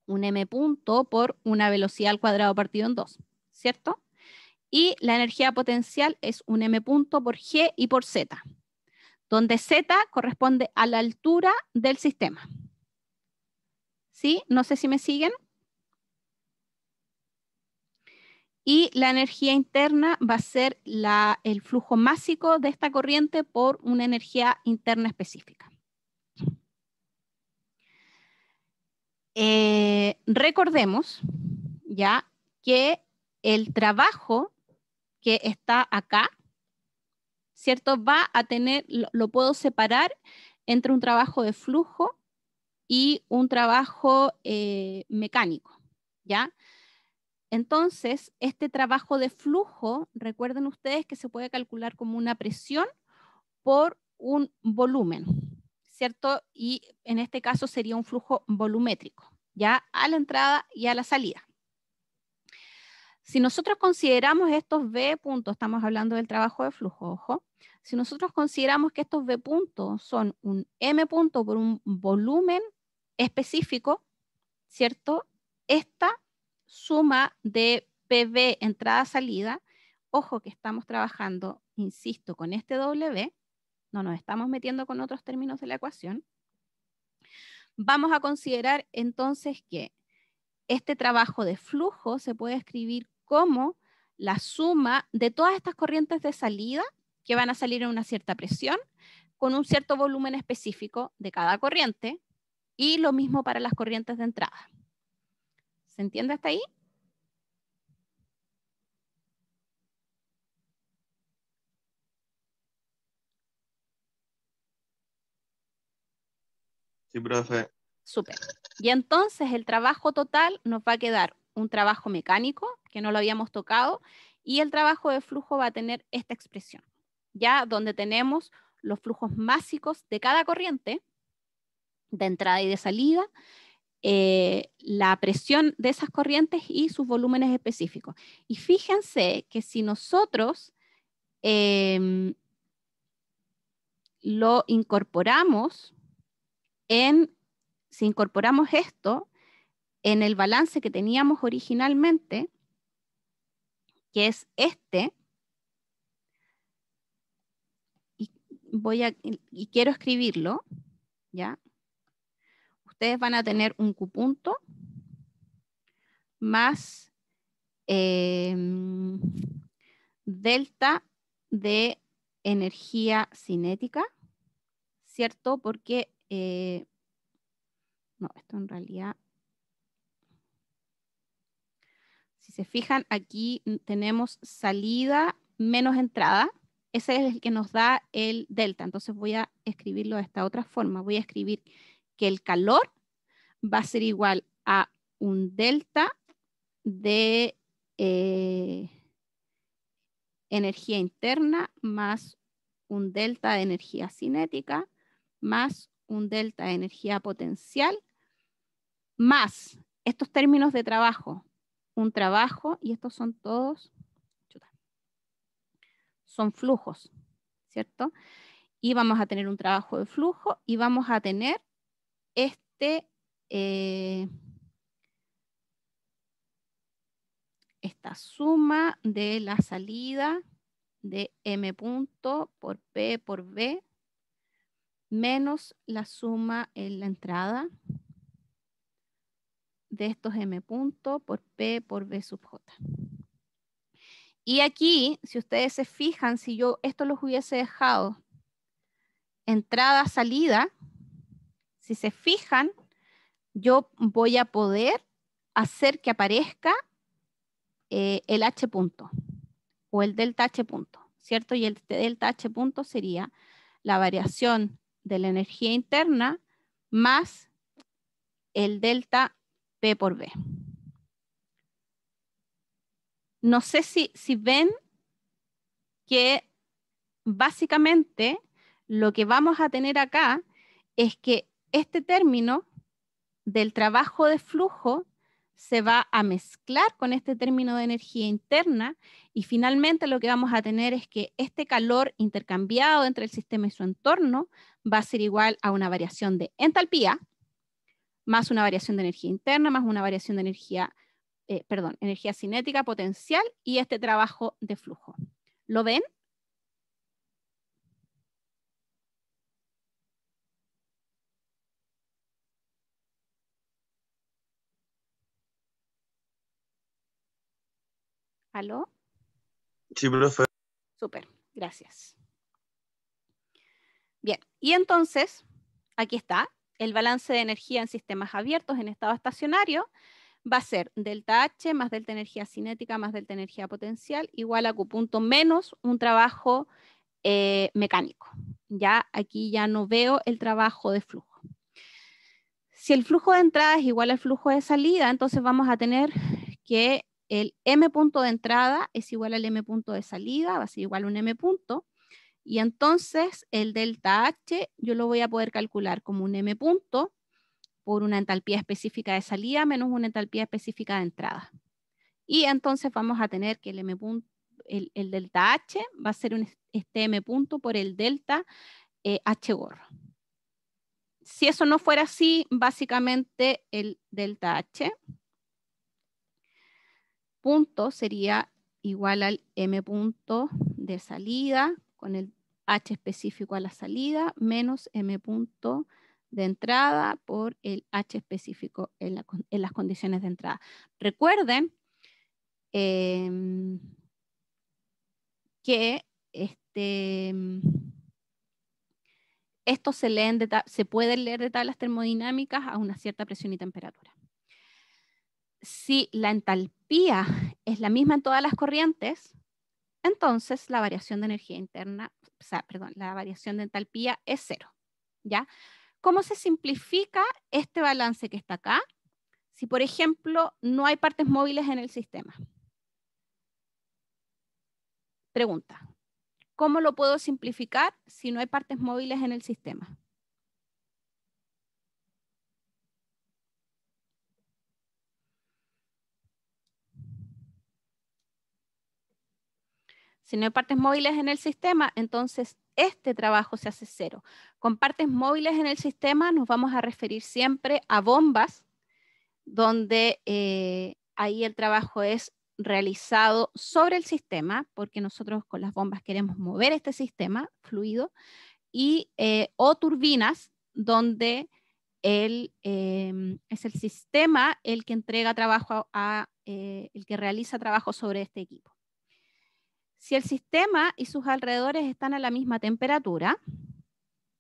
un m punto por una velocidad al cuadrado partido en 2, ¿cierto? Y la energía potencial es un m punto por g y por z, donde z corresponde a la altura del sistema. ¿Sí? No sé si me siguen. Y la energía interna va a ser el flujo másico de esta corriente por una energía interna específica. Eh, recordemos ya que el trabajo que está acá, ¿cierto? Va a tener, lo puedo separar entre un trabajo de flujo y un trabajo eh, mecánico, ¿ya? Entonces, este trabajo de flujo, recuerden ustedes que se puede calcular como una presión por un volumen, ¿cierto? Y en este caso sería un flujo volumétrico, ya a la entrada y a la salida. Si nosotros consideramos estos B puntos, estamos hablando del trabajo de flujo, ojo, si nosotros consideramos que estos B puntos son un M punto por un volumen específico, ¿cierto? Esta suma de PB entrada-salida, ojo que estamos trabajando, insisto, con este W, no nos estamos metiendo con otros términos de la ecuación, vamos a considerar entonces que este trabajo de flujo se puede escribir como la suma de todas estas corrientes de salida que van a salir en una cierta presión con un cierto volumen específico de cada corriente y lo mismo para las corrientes de entrada. ¿Se entiende hasta ahí? Sí, profe. Súper. Y entonces el trabajo total nos va a quedar un trabajo mecánico, que no lo habíamos tocado, y el trabajo de flujo va a tener esta expresión, ya donde tenemos los flujos básicos de cada corriente, de entrada y de salida, eh, la presión de esas corrientes y sus volúmenes específicos. Y fíjense que si nosotros em, lo incorporamos en, si incorporamos esto en el balance que teníamos originalmente, que es este, y, voy a, y quiero escribirlo, ¿ya? Ustedes van a tener un Q punto más em, delta de energía cinética, ¿cierto? Porque, eh, no, esto en realidad Si se fijan, aquí tenemos salida menos entrada. Ese es el que nos da el delta. Entonces voy a escribirlo de esta otra forma. Voy a escribir que el calor va a ser igual a un delta de eh, energía interna más un delta de energía cinética más un delta de energía potencial más estos términos de trabajo un trabajo y estos son todos, son flujos, ¿cierto? Y vamos a tener un trabajo de flujo y vamos a tener este, eh, esta suma de la salida de M punto por P por B menos la suma en la entrada de estos m punto por p por b sub j. Y aquí, si ustedes se fijan, si yo esto los hubiese dejado entrada, salida, si se fijan, yo voy a poder hacer que aparezca eh, el h punto o el delta h punto, ¿cierto? Y el delta h punto sería la variación de la energía interna más el delta P por B. No sé si, si ven que básicamente lo que vamos a tener acá es que este término del trabajo de flujo se va a mezclar con este término de energía interna y finalmente lo que vamos a tener es que este calor intercambiado entre el sistema y su entorno va a ser igual a una variación de entalpía, más una variación de energía interna, más una variación de energía, eh, perdón, energía cinética potencial y este trabajo de flujo. ¿Lo ven? ¿Aló? Sí, profe. Súper, gracias. Bien, y entonces, aquí está, el balance de energía en sistemas abiertos en estado estacionario va a ser delta H más delta energía cinética más delta energía potencial igual a Q punto menos un trabajo eh, mecánico. Ya aquí ya no veo el trabajo de flujo. Si el flujo de entrada es igual al flujo de salida, entonces vamos a tener que el M punto de entrada es igual al M punto de salida, va a ser igual a un M punto. Y entonces el delta H yo lo voy a poder calcular como un M punto por una entalpía específica de salida menos una entalpía específica de entrada. Y entonces vamos a tener que el el, delta H va a ser un, este M punto por el delta eh, H gorro. Si eso no fuera así, básicamente el delta H punto sería igual al M punto de salida con el H específico a la salida menos M punto de entrada por el H específico en, las condiciones de entrada. Recuerden em, que este, em, esto se, puede se leer de tablas termodinámicas a una cierta presión y temperatura. Si la entalpía es la misma en todas las corrientes, entonces la variación de energía interna, o sea, perdón, la variación de entalpía es cero. ¿Ya? ¿Cómo se simplifica este balance que está acá? Si, por ejemplo, no hay partes móviles en el sistema. Pregunta, ¿cómo lo puedo simplificar si no hay partes móviles en el sistema? Si no hay partes móviles en el sistema, entonces este trabajo se hace cero. Con partes móviles en el sistema nos vamos a referir siempre a bombas, donde eh, ahí el trabajo es realizado sobre el sistema, porque nosotros con las bombas queremos mover este sistema fluido, y, eh, o turbinas, donde el, em, es el sistema el que entrega trabajo a eh, el que realiza trabajo sobre este equipo. Si el sistema y sus alrededores están a la misma temperatura,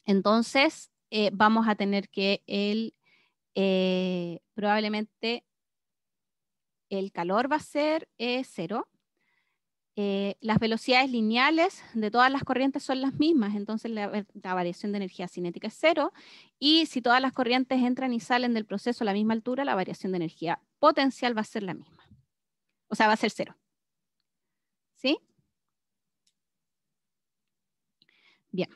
entonces eh, vamos a tener que el, eh, probablemente el calor va a ser eh, cero. las velocidades lineales de todas las corrientes son las mismas, entonces la, la, variación de energía cinética es cero. Y si todas las corrientes entran y salen del proceso a la misma altura, la variación de energía potencial va a ser la misma. O sea, va a ser cero. ¿Sí? Bien.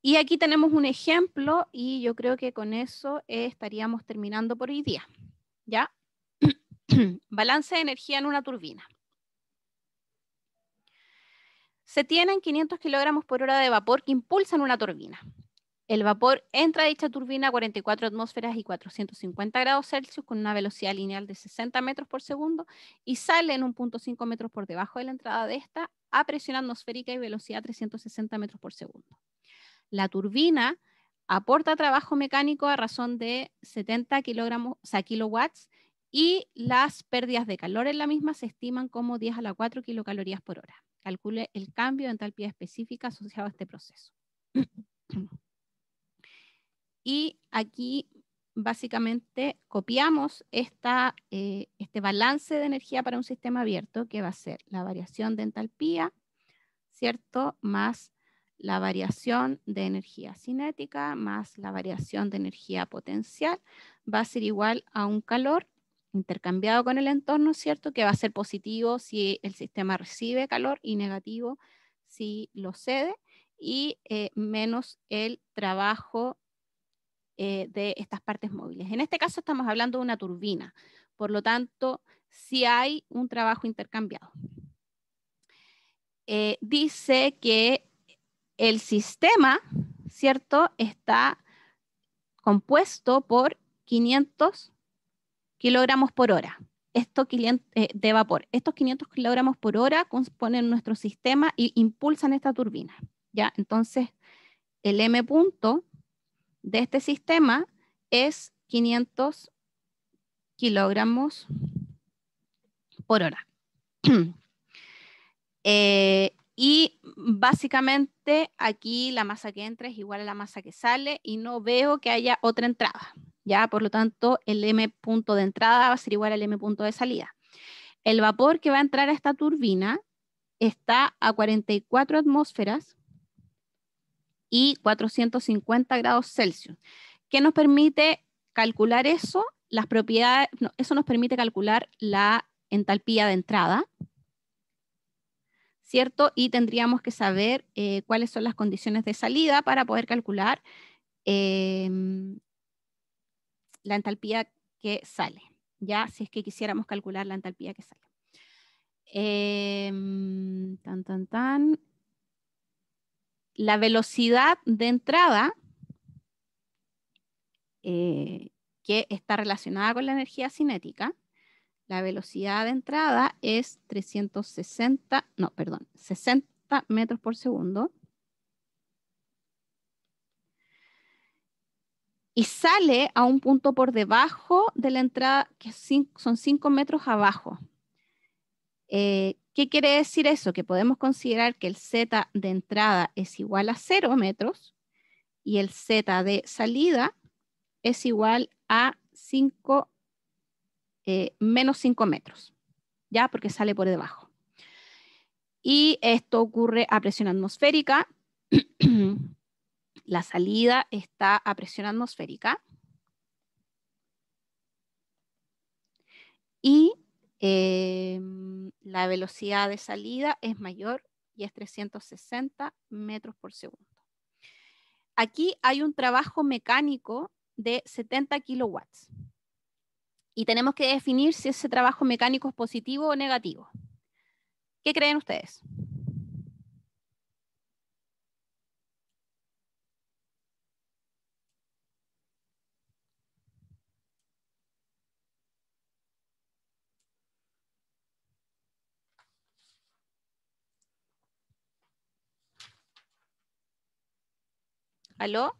Y aquí tenemos un ejemplo y yo creo que con eso estaríamos terminando por hoy día. ¿Ya? Balance de energía en una turbina. Se tienen 500 kilogramos por hora de vapor que impulsan una turbina. El vapor entra a dicha turbina a 44 atmósferas y 450 grados Celsius con una velocidad lineal de 60 metros por segundo y sale en 1.5 metros por debajo de la entrada de esta a presión atmosférica y velocidad 360 metros por segundo. La turbina aporta trabajo mecánico a razón de 70 kilogramos, kilowatts y las pérdidas de calor en la misma se estiman como 10 a la 4 kilocalorías por hora. Calcule el cambio de entalpía específica asociado a este proceso. y aquí básicamente copiamos eh, este balance de energía para un sistema abierto que va a ser la variación de entalpía, ¿cierto? Más la variación de energía cinética más la variación de energía potencial va a ser igual a un calor intercambiado con el entorno, ¿cierto? Que va a ser positivo si el sistema recibe calor y negativo si lo cede y eh, menos el trabajo eh, de estas partes móviles. En este caso estamos hablando de una turbina, por lo tanto, si hay un trabajo intercambiado. Eh, dice que el sistema, ¿cierto?, está compuesto por 500 kilogramos por hora esto eh, de vapor. Estos 500 kilogramos por hora componen nuestro sistema y impulsan esta turbina. ¿ya? Entonces, el M punto de este sistema es 500 kilogramos por hora. Eh, y básicamente aquí la masa que entra es igual a la masa que sale y no veo que haya otra entrada. Ya, por lo tanto, el M punto de entrada va a ser igual al M punto de salida. El vapor que va a entrar a esta turbina está a 44 atmósferas y 450 grados Celsius. ¿Qué nos permite calcular eso? Las propiedades, eso nos permite calcular la entalpía de entrada, ¿cierto? Y tendríamos que saber eh, cuáles son las condiciones de salida para poder calcular em, la entalpía que sale, ya si es que quisiéramos calcular la entalpía que sale. Em, tan, tan, tan la velocidad de entrada, eh, que está relacionada con la energía cinética, la velocidad de entrada es 360, no, perdón, 60 metros por segundo. Y sale a un punto por debajo de la entrada, que son 5 metros abajo. Eh, ¿Qué quiere decir eso? Que podemos considerar que el Z de entrada es igual a 0 metros y el Z de salida es igual a 5, eh, menos 5 metros, ¿ya? Porque sale por debajo. Y esto ocurre a presión atmosférica. La salida está a presión atmosférica. Y Em, la velocidad de salida es mayor y es 360 metros por segundo. Aquí hay un trabajo mecánico de 70 kilowatts y tenemos que definir si ese trabajo mecánico es positivo o negativo. ¿Qué creen ustedes? ¿Aló?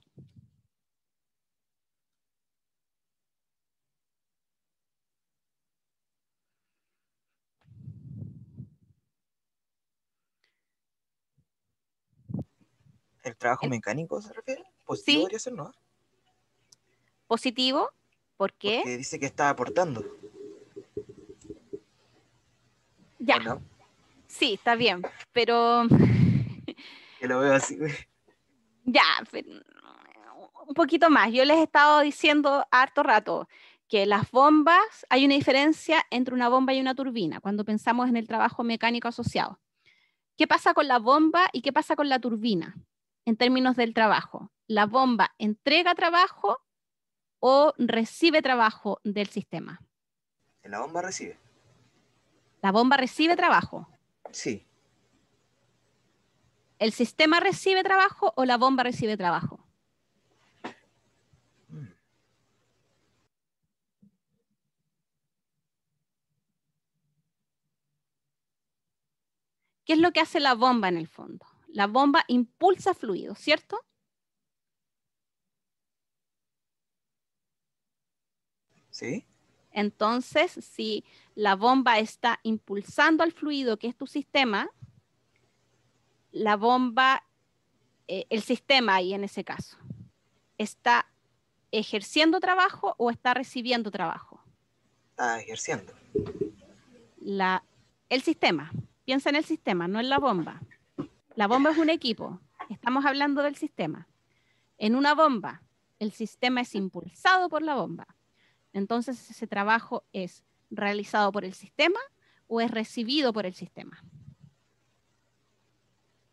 ¿El trabajo mecánico se refiere? ¿Positivo no? ¿Positivo? ¿Por qué? Porque dice que está aportando. Ya. Sí, está bien, pero... que lo veo así. Ya, un poquito más. Yo les he estado diciendo harto rato que las bombas, hay una diferencia entre una bomba y una turbina cuando pensamos en el trabajo mecánico asociado. ¿Qué pasa con la bomba y qué pasa con la turbina en términos del trabajo? ¿La bomba entrega trabajo o recibe trabajo del sistema? La bomba recibe. La bomba recibe trabajo. Sí. ¿El sistema recibe trabajo o la bomba recibe trabajo? ¿Qué es lo que hace la bomba en el fondo? La bomba impulsa fluido, ¿cierto? Sí. Entonces, si la bomba está impulsando al fluido, que es tu sistema, la bomba, eh, el sistema ahí en ese caso, está ejerciendo trabajo o está recibiendo trabajo? Está ejerciendo. el sistema, piensa en el sistema, no en la bomba. La bomba es un equipo, estamos hablando del sistema. En una bomba, el sistema es impulsado por la bomba. Entonces, ese trabajo es realizado por el sistema o es recibido por el sistema.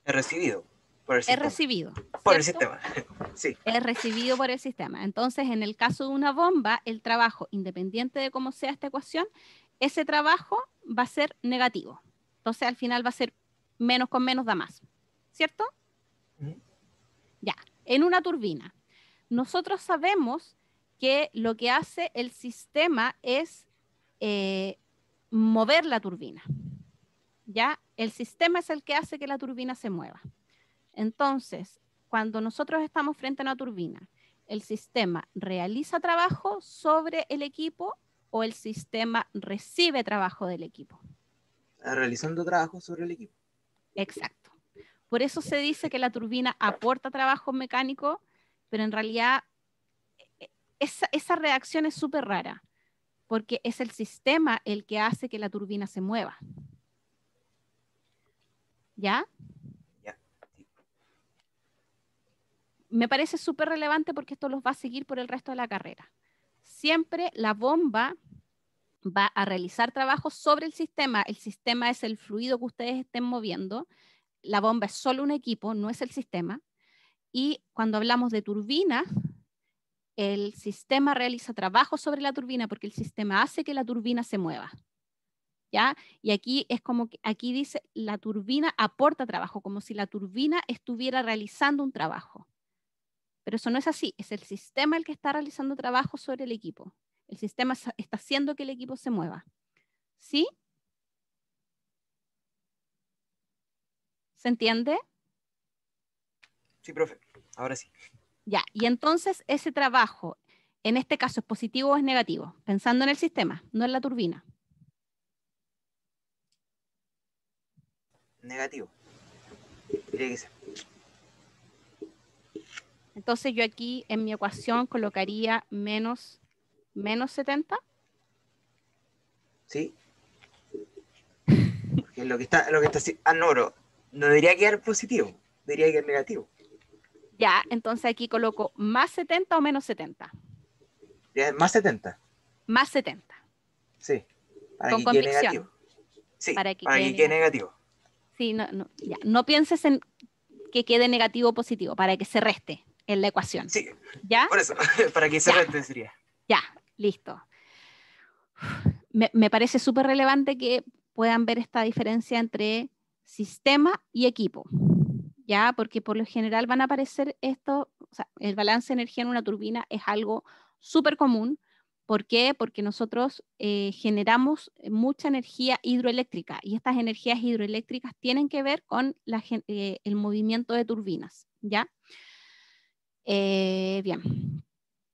He recibido. Por el sistema. recibido. Por el sistema. sí. He recibido por el sistema. Entonces, en el caso de una bomba, el trabajo, independiente de cómo sea esta ecuación, ese trabajo va a ser negativo. Entonces, al final va a ser menos con menos da más. ¿Cierto? Ya. En una turbina. Nosotros sabemos que lo que hace el sistema es eh, mover la turbina. ¿ya? El sistema es el que hace que la turbina se mueva. Entonces, cuando nosotros estamos frente a una turbina, el sistema realiza trabajo sobre el equipo o el sistema recibe trabajo del equipo. Realizando trabajo sobre el equipo. Exacto. Por eso se dice que la turbina aporta trabajo mecánico, pero en realidad e, e, esa reacción es súper rara, porque es el sistema el que hace que la turbina se mueva. ¿Ya? Me parece súper relevante porque esto los va a seguir por el resto de la carrera. Siempre la bomba va a realizar trabajo sobre el sistema. El sistema es el fluido que ustedes estén moviendo. La bomba es solo un equipo, no es el sistema. Y cuando hablamos de turbina, el sistema realiza trabajo sobre la turbina porque el sistema hace que la turbina se mueva. Y aquí es como que aquí dice la turbina aporta trabajo, como si la turbina estuviera realizando un trabajo. Pero eso no es así, es el sistema el que está realizando trabajo sobre el equipo. El sistema está haciendo que el equipo se mueva. ¿Sí? ¿Se entiende? Sí, profe, ahora sí. Ya, y entonces ese trabajo, en este caso, ¿es positivo o es negativo? Pensando en el sistema, no en la turbina. negativo. Entonces yo aquí en mi ecuación colocaría menos, menos 70. Sí. Porque lo que está, lo que está ah, no, no, no debería quedar positivo, debería quedar negativo. Ya, entonces aquí coloco más 70 o menos 70. más 70. Más 70. Sí. Con que convicción. Sí, para que, negativo. Sí, no, ya. no pienses en que quede negativo o positivo, para que se reste en la ecuación. Sí, ¿ya? Por eso, para que se reste sería. Ya, listo. Me, parece súper relevante que puedan ver esta diferencia entre sistema y equipo. ¿Ya? Porque por lo general van a aparecer esto, o sea, el balance de energía en una turbina es algo súper común, ¿Por qué? Porque nosotros eh, generamos eh, mucha energía hidroeléctrica y estas energías hidroeléctricas tienen que ver con eh, el movimiento de turbinas, ¿ya? bien,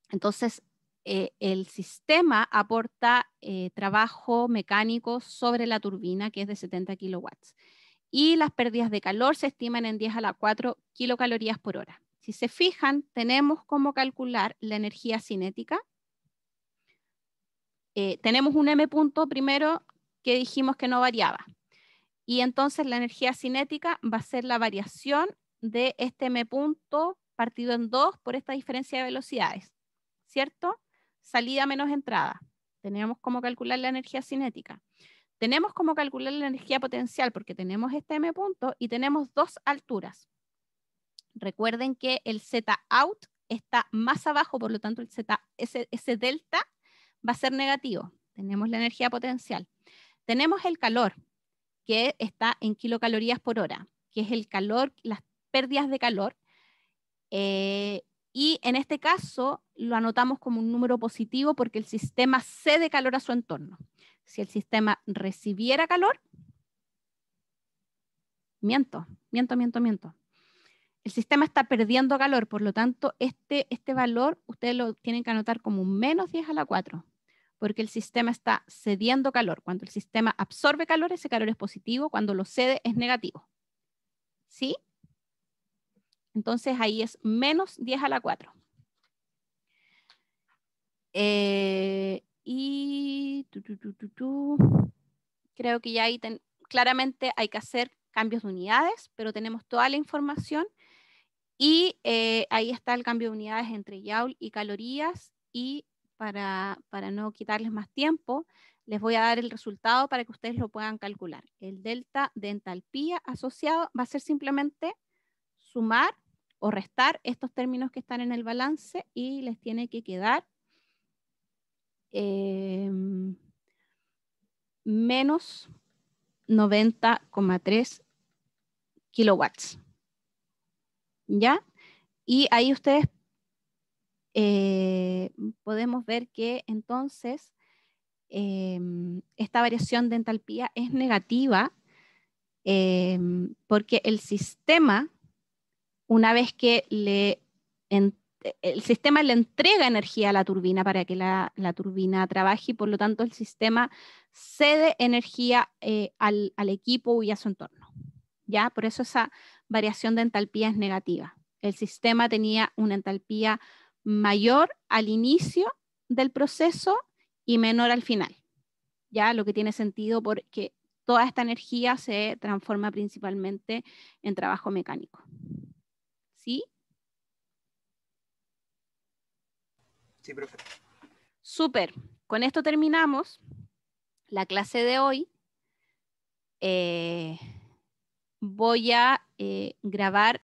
entonces el sistema aporta trabajo mecánico sobre la turbina que es de 70 kilowatts y las pérdidas de calor se estiman en 10 a la 4 kilocalorías por hora. Si se fijan, tenemos cómo calcular la energía cinética eh, tenemos un M punto primero que dijimos que no variaba. Y entonces la energía cinética va a ser la variación de este M punto partido en dos por esta diferencia de velocidades, ¿cierto? Salida menos entrada. Tenemos cómo calcular la energía cinética. Tenemos cómo calcular la energía potencial porque tenemos este M punto y tenemos dos alturas. Recuerden que el Z out está más abajo, por lo tanto el Z, ese, ese delta va a ser negativo. Tenemos la energía potencial. Tenemos el calor, que está en kilocalorías por hora, que es el calor, las pérdidas de calor. Eh, y en este caso lo anotamos como un número positivo porque el sistema cede calor a su entorno. Si el sistema recibiera calor, miento, miento, miento, miento. El sistema está perdiendo calor, por lo tanto, este, este valor ustedes lo tienen que anotar como un menos 10 a la 4 porque el sistema está cediendo calor. Cuando el sistema absorbe calor, ese calor es positivo, cuando lo cede es negativo. ¿Sí? Entonces ahí es menos 10 a la 4. Eh, y creo que ya ahí claramente hay que hacer cambios de unidades, pero tenemos toda la información y eh, ahí está el cambio de unidades entre joule y calorías y para, no quitarles más tiempo, les voy a dar el resultado para que ustedes lo puedan calcular. El delta de entalpía asociado va a ser simplemente sumar o restar estos términos que están en el balance y les tiene que quedar em, menos 90,3 kilowatts. ¿Ya? Y ahí ustedes eh, podemos ver que entonces em, esta variación de entalpía es negativa em, porque el sistema, una vez que le el sistema le entrega energía a la turbina para que la, turbina trabaje y por lo tanto el sistema cede energía eh, al, equipo y a su entorno. ¿ya? Por eso esa variación de entalpía es negativa. El sistema tenía una entalpía negativa mayor al inicio del proceso y menor al final. Ya lo que tiene sentido porque toda esta energía se transforma principalmente en trabajo mecánico. ¿Sí? Sí, profe. Súper. Con esto terminamos la clase de hoy. Eh, voy a eh, grabar